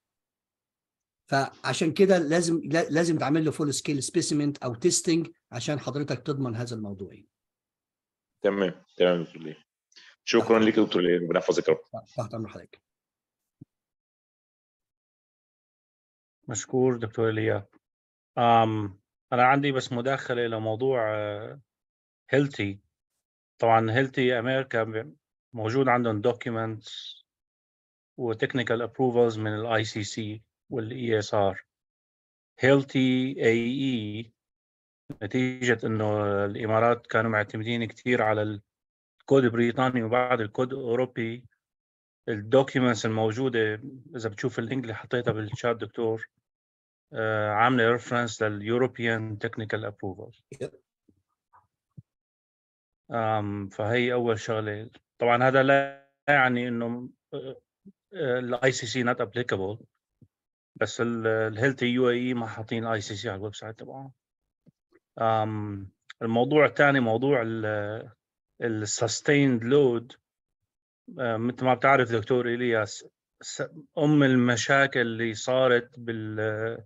فعشان كده لازم لازم تعمل له فول سكيل سبيسمنت او تيستنج عشان حضرتك تضمن هذا الموضوع تمام تمام دكتور شكرا لك دكتور ليه ربنا يحفظك رب تحت امر حضرتك مشكور دكتور ليا انا عندي بس مداخله الى موضوع هيلثي آه، طبعا هيلثي امريكا موجود عندهم دوكيومنتس وتكنيكال ابروفلز من الاي سي سي والاي اس ار هيلثي اي اي نتيجه انه الامارات كانوا معتمدين كثير على الكود البريطاني وبعد الكود الاوروبي الدوكيومنتس الموجوده اذا بتشوف اللينك اللي حطيتها بالشات دكتور آه، عامله ريفرنس لليوروبيان تكنيكال ابروفلز فهي اول شغله طبعا هذا لا يعني انه الاي سي سي نوت ابليكابل بس الهيلثي يو اي ما حاطين الاي سي سي على الويب سايت تبعهم الموضوع الثاني موضوع السستيند لود آه، مثل ما بتعرف دكتور الياس ام المشاكل اللي صارت بال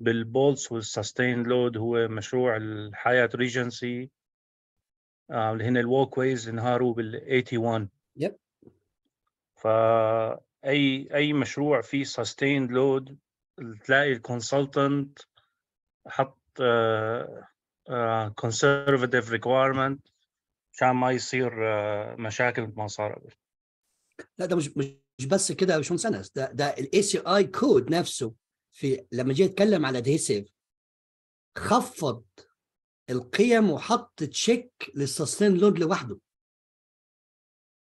بالبولتس والسستيند لود هو مشروع الحياه ريجنسي آه، اللي هن الووك ويز انهاروا بال 81 يب فاي اي مشروع فيه سستين لود تلاقي الكونسلتنت حط كونسرفتيف آه، ريكوايرمنت آه، عشان ما يصير مشاكل ما صار قبل لا ده مش مش بس كده يا باشمهندس ده ده الاي سي اي كود نفسه في لما جيت اتكلم على ادهيسيف خفض القيم وحط تشيك للسستين لود لوحده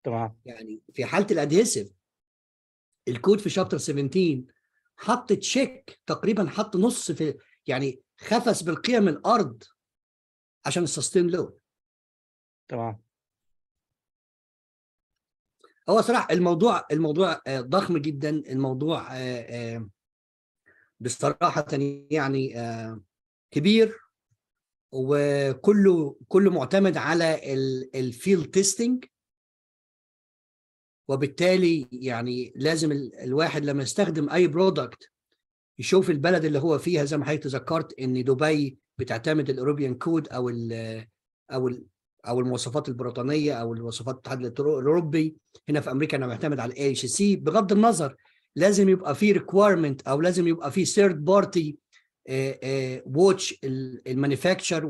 تمام يعني في حاله الادهيسيف الكود في شابتر 17 حط تشيك تقريبا حط نص في يعني خفس بالقيم الارض عشان السستين لود تمام هو صراحه الموضوع الموضوع آه، ضخم جدا الموضوع آه، آه، بصراحه يعني كبير وكله كله معتمد على الفيلد تيستنج وبالتالي يعني لازم الواحد لما يستخدم اي برودكت يشوف البلد اللي هو فيها زي ما حضرتك ذكرت ان دبي بتعتمد الاوروبيان كود او الـ او الـ او المواصفات البريطانيه او المواصفات الاتحاد الاوروبي هنا في امريكا انا معتمد على الاي اتش سي بغض النظر لازم يبقى في ريكويرمنت او لازم يبقى في ثيرد بارتي ووتش آه، آه، المانيفاكتشر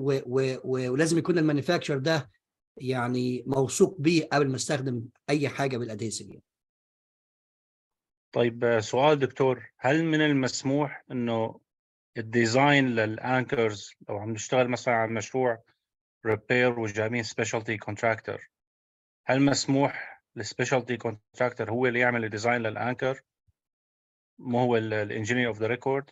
ولازم يكون المانيفاكتشر ده يعني موثوق بيه قبل ما استخدم اي حاجه بالادهيس يعني. طيب آه، سؤال دكتور هل من المسموح انه الديزاين للانكرز لو عم نشتغل مثلا على مشروع ريبير وجامين سبيشالتي كونتراكتور هل مسموح للسبيشالتي كونتراكتور هو اللي يعمل الديزاين للانكر مو هو الانجينير اوف ذا ريكورد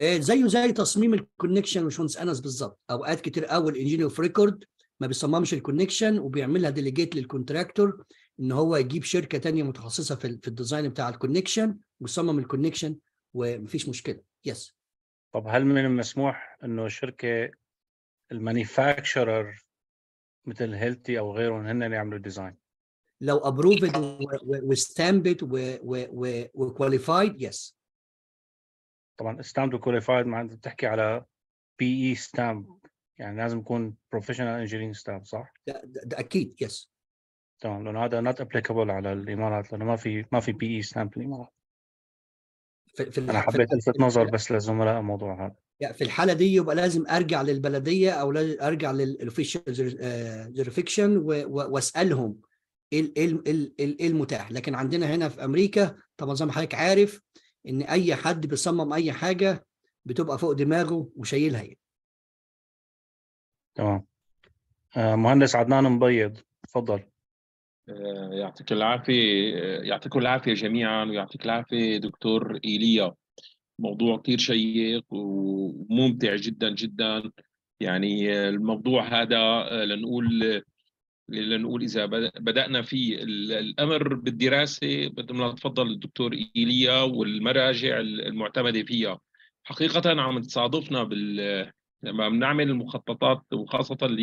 إيه، زيه زي تصميم الكونكشن وشونس انس بالظبط اوقات كتير قوي الانجينير اوف ريكورد ما بيصممش الكونكشن وبيعملها ديليجيت للكونتراكتور ان هو يجيب شركه تانية متخصصه في, في الديزاين بتاع الكونكشن ويصمم الكونكشن ومفيش مشكله يس yes. طب هل من المسموح انه شركه المانيفاكتشرر مثل هيلتي او غيرهم هن اللي يعملوا ديزاين لو ابروفد وستامبد وكواليفايد يس طبعا ستامب كواليفايد معناته بتحكي على بي اي ستامب يعني لازم يكون بروفيشنال انجينيرنج ستامب صح؟ ده, ده اكيد يس تمام لانه هذا نوت ابليكابل على الامارات لانه ما في ما في بي اي ستامب الامارات في, في انا حبيت الفت نظر بس للزملاء الموضوع هذا يعني في الحاله دي يبقى لازم ارجع للبلديه او ارجع للاوفيشال آه، جيرفيكشن واسالهم إيه, إيه, إيه, ايه المتاح لكن عندنا هنا في امريكا طبعا زي ما حضرتك عارف ان اي حد بيصمم اي حاجه بتبقى فوق دماغه وشايلها يعني تمام آه، مهندس عدنان مبيض تفضل آه، يعطيك العافيه آه، يعطيكم العافيه جميعا ويعطيك العافيه دكتور ايليا موضوع كثير شيق وممتع جدا جدا يعني الموضوع هذا لنقول لنقول إذا بدأنا في الأمر بالدراسة بدنا نتفضل الدكتور إيليا والمراجع المعتمدة فيها حقيقة عم تصادفنا بال لما بنعمل المخططات وخاصة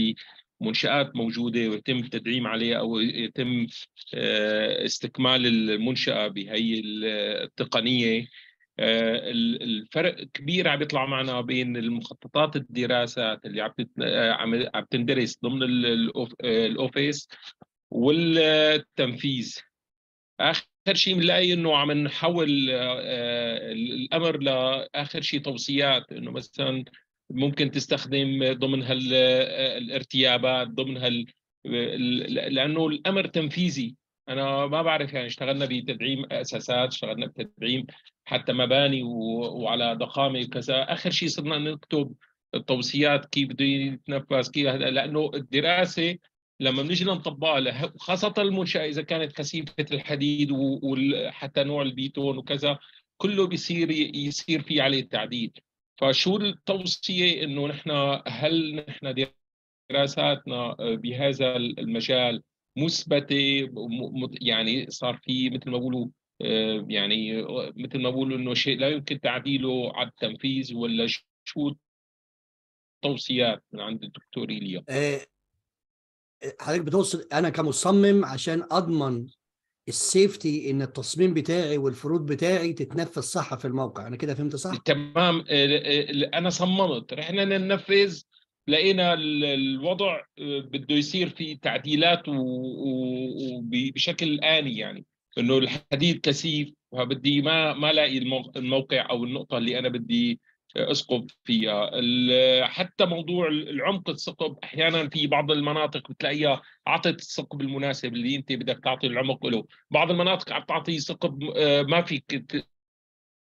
لمنشآت موجودة ويتم التدعيم عليها أو يتم آه، استكمال المنشأة بهي التقنية آه، الفرق كبير عم يطلع معنا بين المخططات الدراسات اللي عم آه، عم تندرس ضمن آه، الاوفيس والتنفيذ اخر شيء بنلاقي انه عم نحول الامر لاخر شيء توصيات انه مثلا ممكن تستخدم ضمن هالارتيابات ضمن هال لانه الامر تنفيذي انا ما بعرف يعني اشتغلنا بتدعيم اساسات اشتغلنا بتدعيم حتى مباني و... وعلى ضخامه وكذا اخر شيء صرنا نكتب التوصيات كيف بده يتنفذ كيف لانه الدراسه لما بنيجي لنطبقها خاصه المنشاه اذا كانت خسيفه الحديد وحتى و... نوع البيتون وكذا كله بيصير يصير في عليه تعديل فشو التوصيه انه نحن هل نحن دراساتنا بهذا المجال مثبته يعني صار في مثل ما بقولوا آه، يعني مثل ما بقولوا انه شيء لا يمكن تعديله على التنفيذ ولا شو توصيات من عند الدكتور ايليا آه، آه، حضرتك بتوصل انا كمصمم عشان اضمن السيفتي ان التصميم بتاعي والفروض بتاعي تتنفذ صح في الموقع انا كده فهمت صح تمام انا صممت رحنا ننفذ لقينا الوضع آه، بده يصير في تعديلات وبشكل آني يعني انه الحديد كثيف وبدي ما ما الاقي الموقع او النقطه اللي انا بدي اسقب فيها حتى موضوع العمق الثقب احيانا في بعض المناطق بتلاقيها اعطت الثقب المناسب اللي انت بدك تعطي العمق له بعض المناطق عم تعطي ثقب آه، ما فيك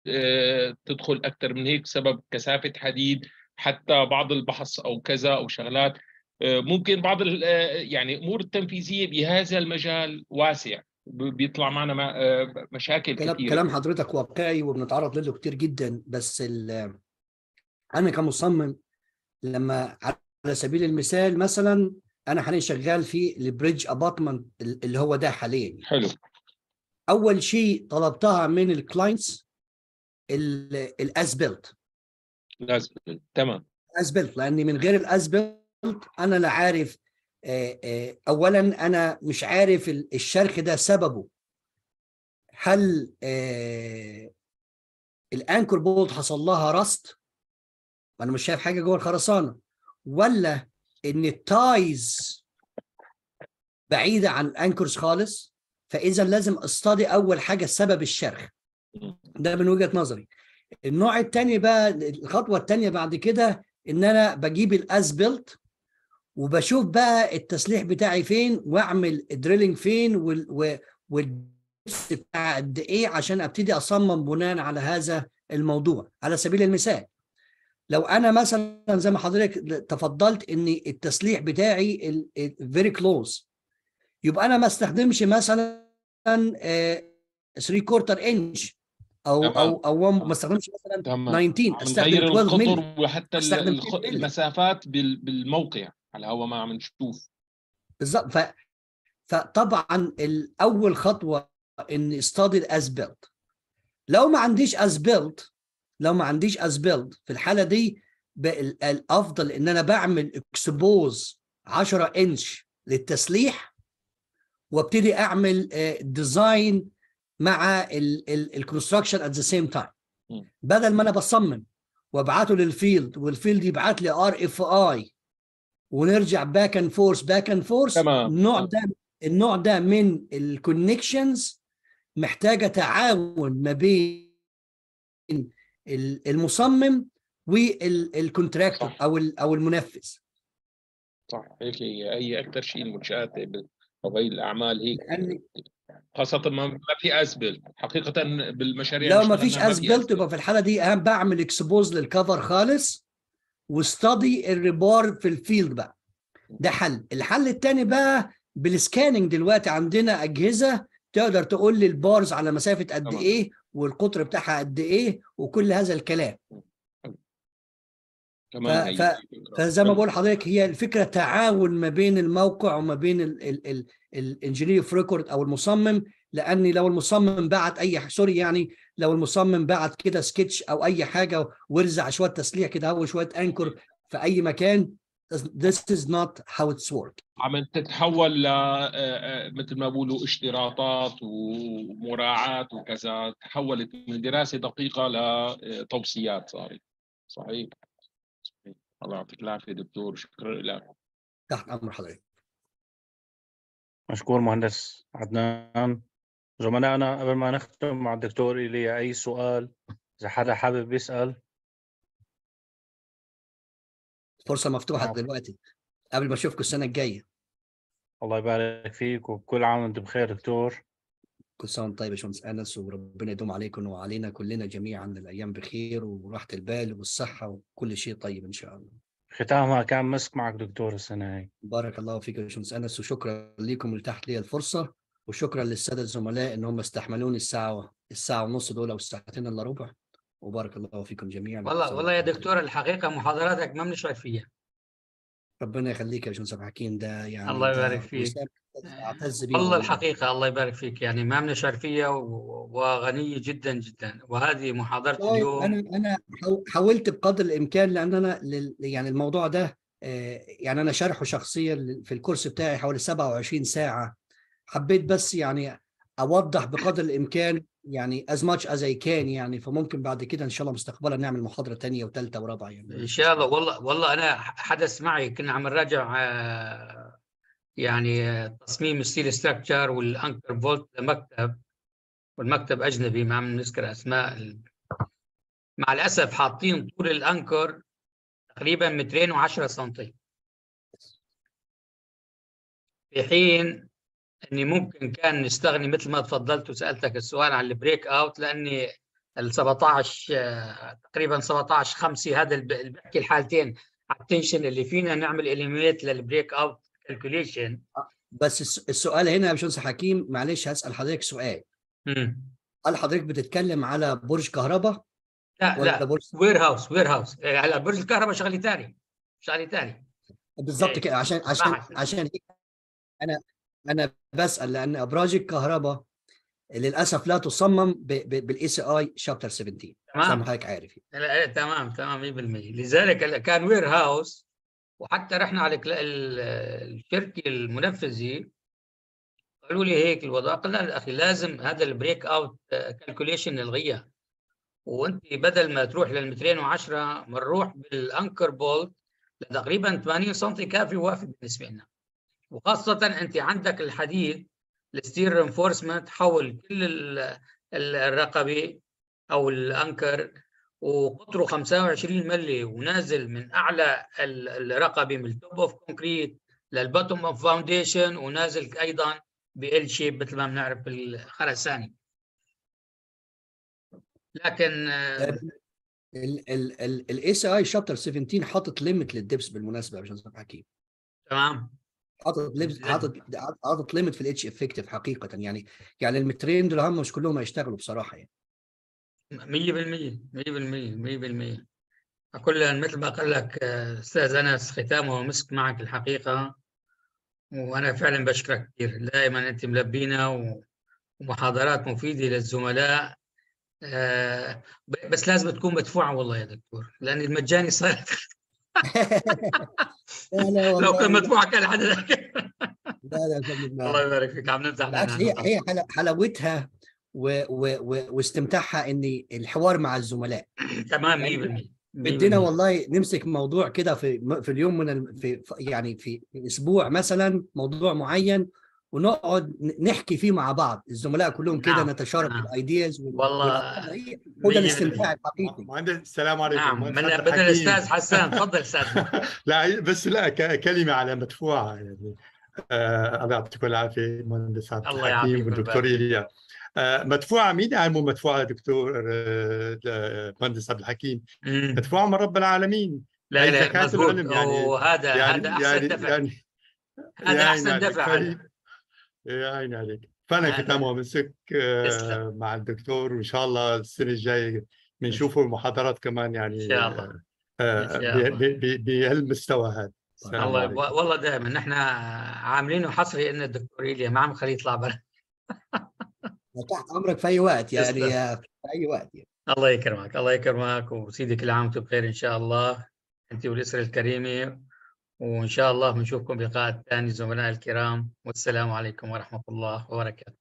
آه، تدخل اكثر من هيك بسبب كثافه حديد حتى بعض البحث او كذا او شغلات آه، ممكن بعض آه، يعني امور التنفيذيه بهذا المجال واسع بيطلع معنا آه، مشاكل كلام كتير. كلام حضرتك واقعي وبنتعرض له كتير جدا بس انا كمصمم لما على سبيل المثال مثلا انا حاليا شغال في البريدج ابارتمنت اللي هو ده حاليا حلو اول شيء طلبتها من الكلاينتس الاسبلت الازبلت تمام ازبلت لاني من غير الازبلت انا لا عارف آه، آه، اولا انا مش عارف الشرخ ده سببه هل آه، الانكر بولت حصل لها رست وانا مش شايف حاجه جوه الخرسانه ولا ان التايز بعيده عن الانكرز خالص فاذا لازم استادي اول حاجه سبب الشرخ ده من وجهه نظري النوع الثاني بقى الخطوه الثانيه بعد كده ان انا بجيب الاسبلت وبشوف بقى التسليح بتاعي فين واعمل دريلينج فين وال, بتاع قد ايه عشان ابتدي اصمم بناء على هذا الموضوع على سبيل المثال لو انا مثلا زي ما حضرتك تفضلت ان التسليح بتاعي فيري كلوز يبقى انا ما استخدمش مثلا 3 كوارتر انش او او او ما استخدمش مثلا تمام. 19 استخدم 12 ملي وحتى الخ... المسافات بال... بالموقع على هو ما عم نشوف بالظبط ف... فطبعا اول خطوه ان استاضي الاز بيلد لو ما عنديش از بيلد لو ما عنديش از بيلد في الحاله دي الافضل ان انا بعمل اكسبوز 10 انش للتسليح وابتدي اعمل ديزاين آه، مع الكونستراكشن ات ذا سيم تايم بدل ما انا بصمم وابعته للفيلد والفيلد يبعت لي ار اف اي ونرجع باك اند فورس باك اند فورس النوع ده النوع ده من الكونكشنز محتاجه تعاون ما بين المصمم والكونتراكتور او او المنفذ صح هيك هي اكثر شيء المنشات قضايا الاعمال هيك خاصة ما في اسبل حقيقة بالمشاريع لو ما فيش اسبل تبقى في الحالة دي اهم بعمل اكسبوز للكفر خالص واستدي الريبار في الفيلد بقى ده حل الحل الثاني بقى بالسكاننج دلوقتي عندنا اجهزه تقدر تقول لي البارز على مسافه قد ايه والقطر بتاعها قد ايه وكل هذا الكلام كمان ف... فزي ما بقول لحضرتك هي الفكره تعاون ما بين الموقع وما بين الانجينير اوف ريكورد او المصمم لان لو المصمم بعت اي سوري يعني لو المصمم بعت كده سكتش او اي حاجه وارزع شويه تسليح كده او شويه انكر في اي مكان this is not how it's work عم تتحول ل آه، آه، مثل ما بيقولوا اشتراطات ومراعاة وكذا تحولت من دراسه دقيقه لتوصيات آه، صارت صحيح الله يعطيك العافيه دكتور شكرا لك تحت امر حضرتك مشكور مهندس عدنان زملائنا قبل ما نختم مع الدكتور إلي أي سؤال إذا حدا حابب يسأل فرصة مفتوحة نعم. دلوقتي قبل ما أشوفكم السنة الجاية الله يبارك فيك وكل عام وانتم بخير دكتور كل سنه وانت طيب يا باشمهندس انس وربنا يدوم عليكم وعلينا كلنا جميعا الايام بخير وراحه البال والصحه وكل شيء طيب ان شاء الله ختامها كان مسك معك دكتور السنه هاي بارك الله فيك يا باشمهندس انس وشكرا لكم اللي تحت لي الفرصه وشكرا للساده الزملاء ان هم استحملوني الساعه الساعه ونص دول او الساعتين الا ربع وبارك الله فيكم جميعا والله والله يا دكتور الحقيقه محاضراتك ما بنشعر فيها ربنا يخليك يا باشمهندس حكيم ده يعني الله يبارك فيك اعتز به والله يعني. الحقيقه الله يبارك فيك يعني مامنه شرفيه وغنيه جدا جدا وهذه محاضره طيب، اليوم انا انا حاولت بقدر الامكان لان انا يعني الموضوع ده آه، يعني انا شرحه شخصيا في الكورس بتاعي حوالي 27 ساعه حبيت بس يعني اوضح بقدر الامكان يعني از ماتش از اي كان يعني فممكن بعد كده ان شاء الله مستقبلا نعمل محاضره ثانيه وثالثه ورابعه يعني ان شاء الله والله والله انا حدث معي كنا عم نراجع آه، يعني تصميم الستيل ستراكشر والانكر فولت مكتب والمكتب اجنبي ما عم نذكر اسماء مع الاسف حاطين طول الانكر تقريبا مترين و10 سنتي في حين اني ممكن كان نستغني مثل ما تفضلت وسالتك السؤال عن البريك اوت لاني ال 17 تقريبا 17 5 هذا اللي الحالتين على التنشن اللي فينا نعمل اليميت للبريك اوت كالكوليشن آه، بس السؤال هنا يا باشمهندس حكيم معلش هسال حضرتك سؤال امم هل حضرتك بتتكلم على برج كهرباء؟ لا لا برج وير هاوس وير هاوس على برج الكهرباء شغل ثاني شغل ثاني بالظبط آه، كده عشان عشان عشان انا انا بسال لان ابراج الكهرباء للاسف لا تصمم بالاي سي اي شابتر 17 تمام حضرتك عارف تمام تمام 100% لذلك كان وير هاوس وحتى رحنا على الشركه المنفذه قالوا لي هيك الوضع قلنا اخي لازم هذا البريك اوت كالكوليشن نلغيها وانت بدل ما تروح لل 210 بنروح بالانكر بولت لتقريبا 80 سم كافي واقف بالنسبه لنا وخاصه انت عندك الحديد الستير رينفورسمنت حول كل الرقبه او الانكر وقطره 25 مللي ونازل من اعلى الرقبه من التوب اوف كونكريت للباتوم اوف فاونديشن ونازل ايضا بال شيب مثل ما بنعرف بالخرساني لكن الاس اي شابتر 17 حاطط ليميت للدبس بالمناسبه مش هنصرف حكيم تمام حاطط حاطط حاطط ليميت في الاتش افكتيف حقيقه يعني يعني المترين دول هم مش كلهم هيشتغلوا بصراحه يعني مية بالمية مية بالمية مية بالمية أقول مثل ما قال لك آه، أستاذ أنس ختامه مسك معك الحقيقة وأنا فعلا بشكرك كثير دائما أنت ملبينا ومحاضرات مفيدة للزملاء آه، بس لازم تكون مدفوعة والله يا دكتور لأن المجاني صار لو كان مدفوع كان حدا لا لا الله يبارك فيك عم نمزح هي هي حلاوتها و و و واستمتاعها ان الحوار مع الزملاء تمام 100% يعني والله نمسك موضوع كده في في اليوم من ال... في يعني في اسبوع مثلا موضوع معين ونقعد نحكي فيه مع بعض الزملاء كلهم كده نعم، نتشارك نعم. الايدياز و... والله هو ده إيه، الاستمتاع الحقيقي مهندس السلام عليكم نعم بدنا الاستاذ حسان تفضل استاذ لا بس لا ك... كلمه على مدفوعه يعني آه الله يعطيكم العافيه مهندس عبد الحكيم والدكتور ايليا آه، مدفوعه مين يعني مو مدفوعه دكتور آه، مهندس عبد الحكيم مدفوعه من رب العالمين لا لا زكاة العلم يعني وهذا يعني هذا احسن يعني دفع يعني هذا احسن دفع طيب. يا عيني عليك فانا ختام وامسك آه، مع الدكتور وان شاء الله السنه الجايه بنشوفه المحاضرات كمان يعني ان شاء الله بهالمستوى هذا الله والله دائما نحن عاملينه حصري ان الدكتور ايليا ما عم خليه يطلع برا تحت امرك في اي وقت يعني في اي وقت يعني. الله يكرمك الله يكرمك وسيدي كل عام وانتم بخير ان شاء الله انت والاسره الكريمه وان شاء الله بنشوفكم بلقاء ثاني زملائي الكرام والسلام عليكم ورحمه الله وبركاته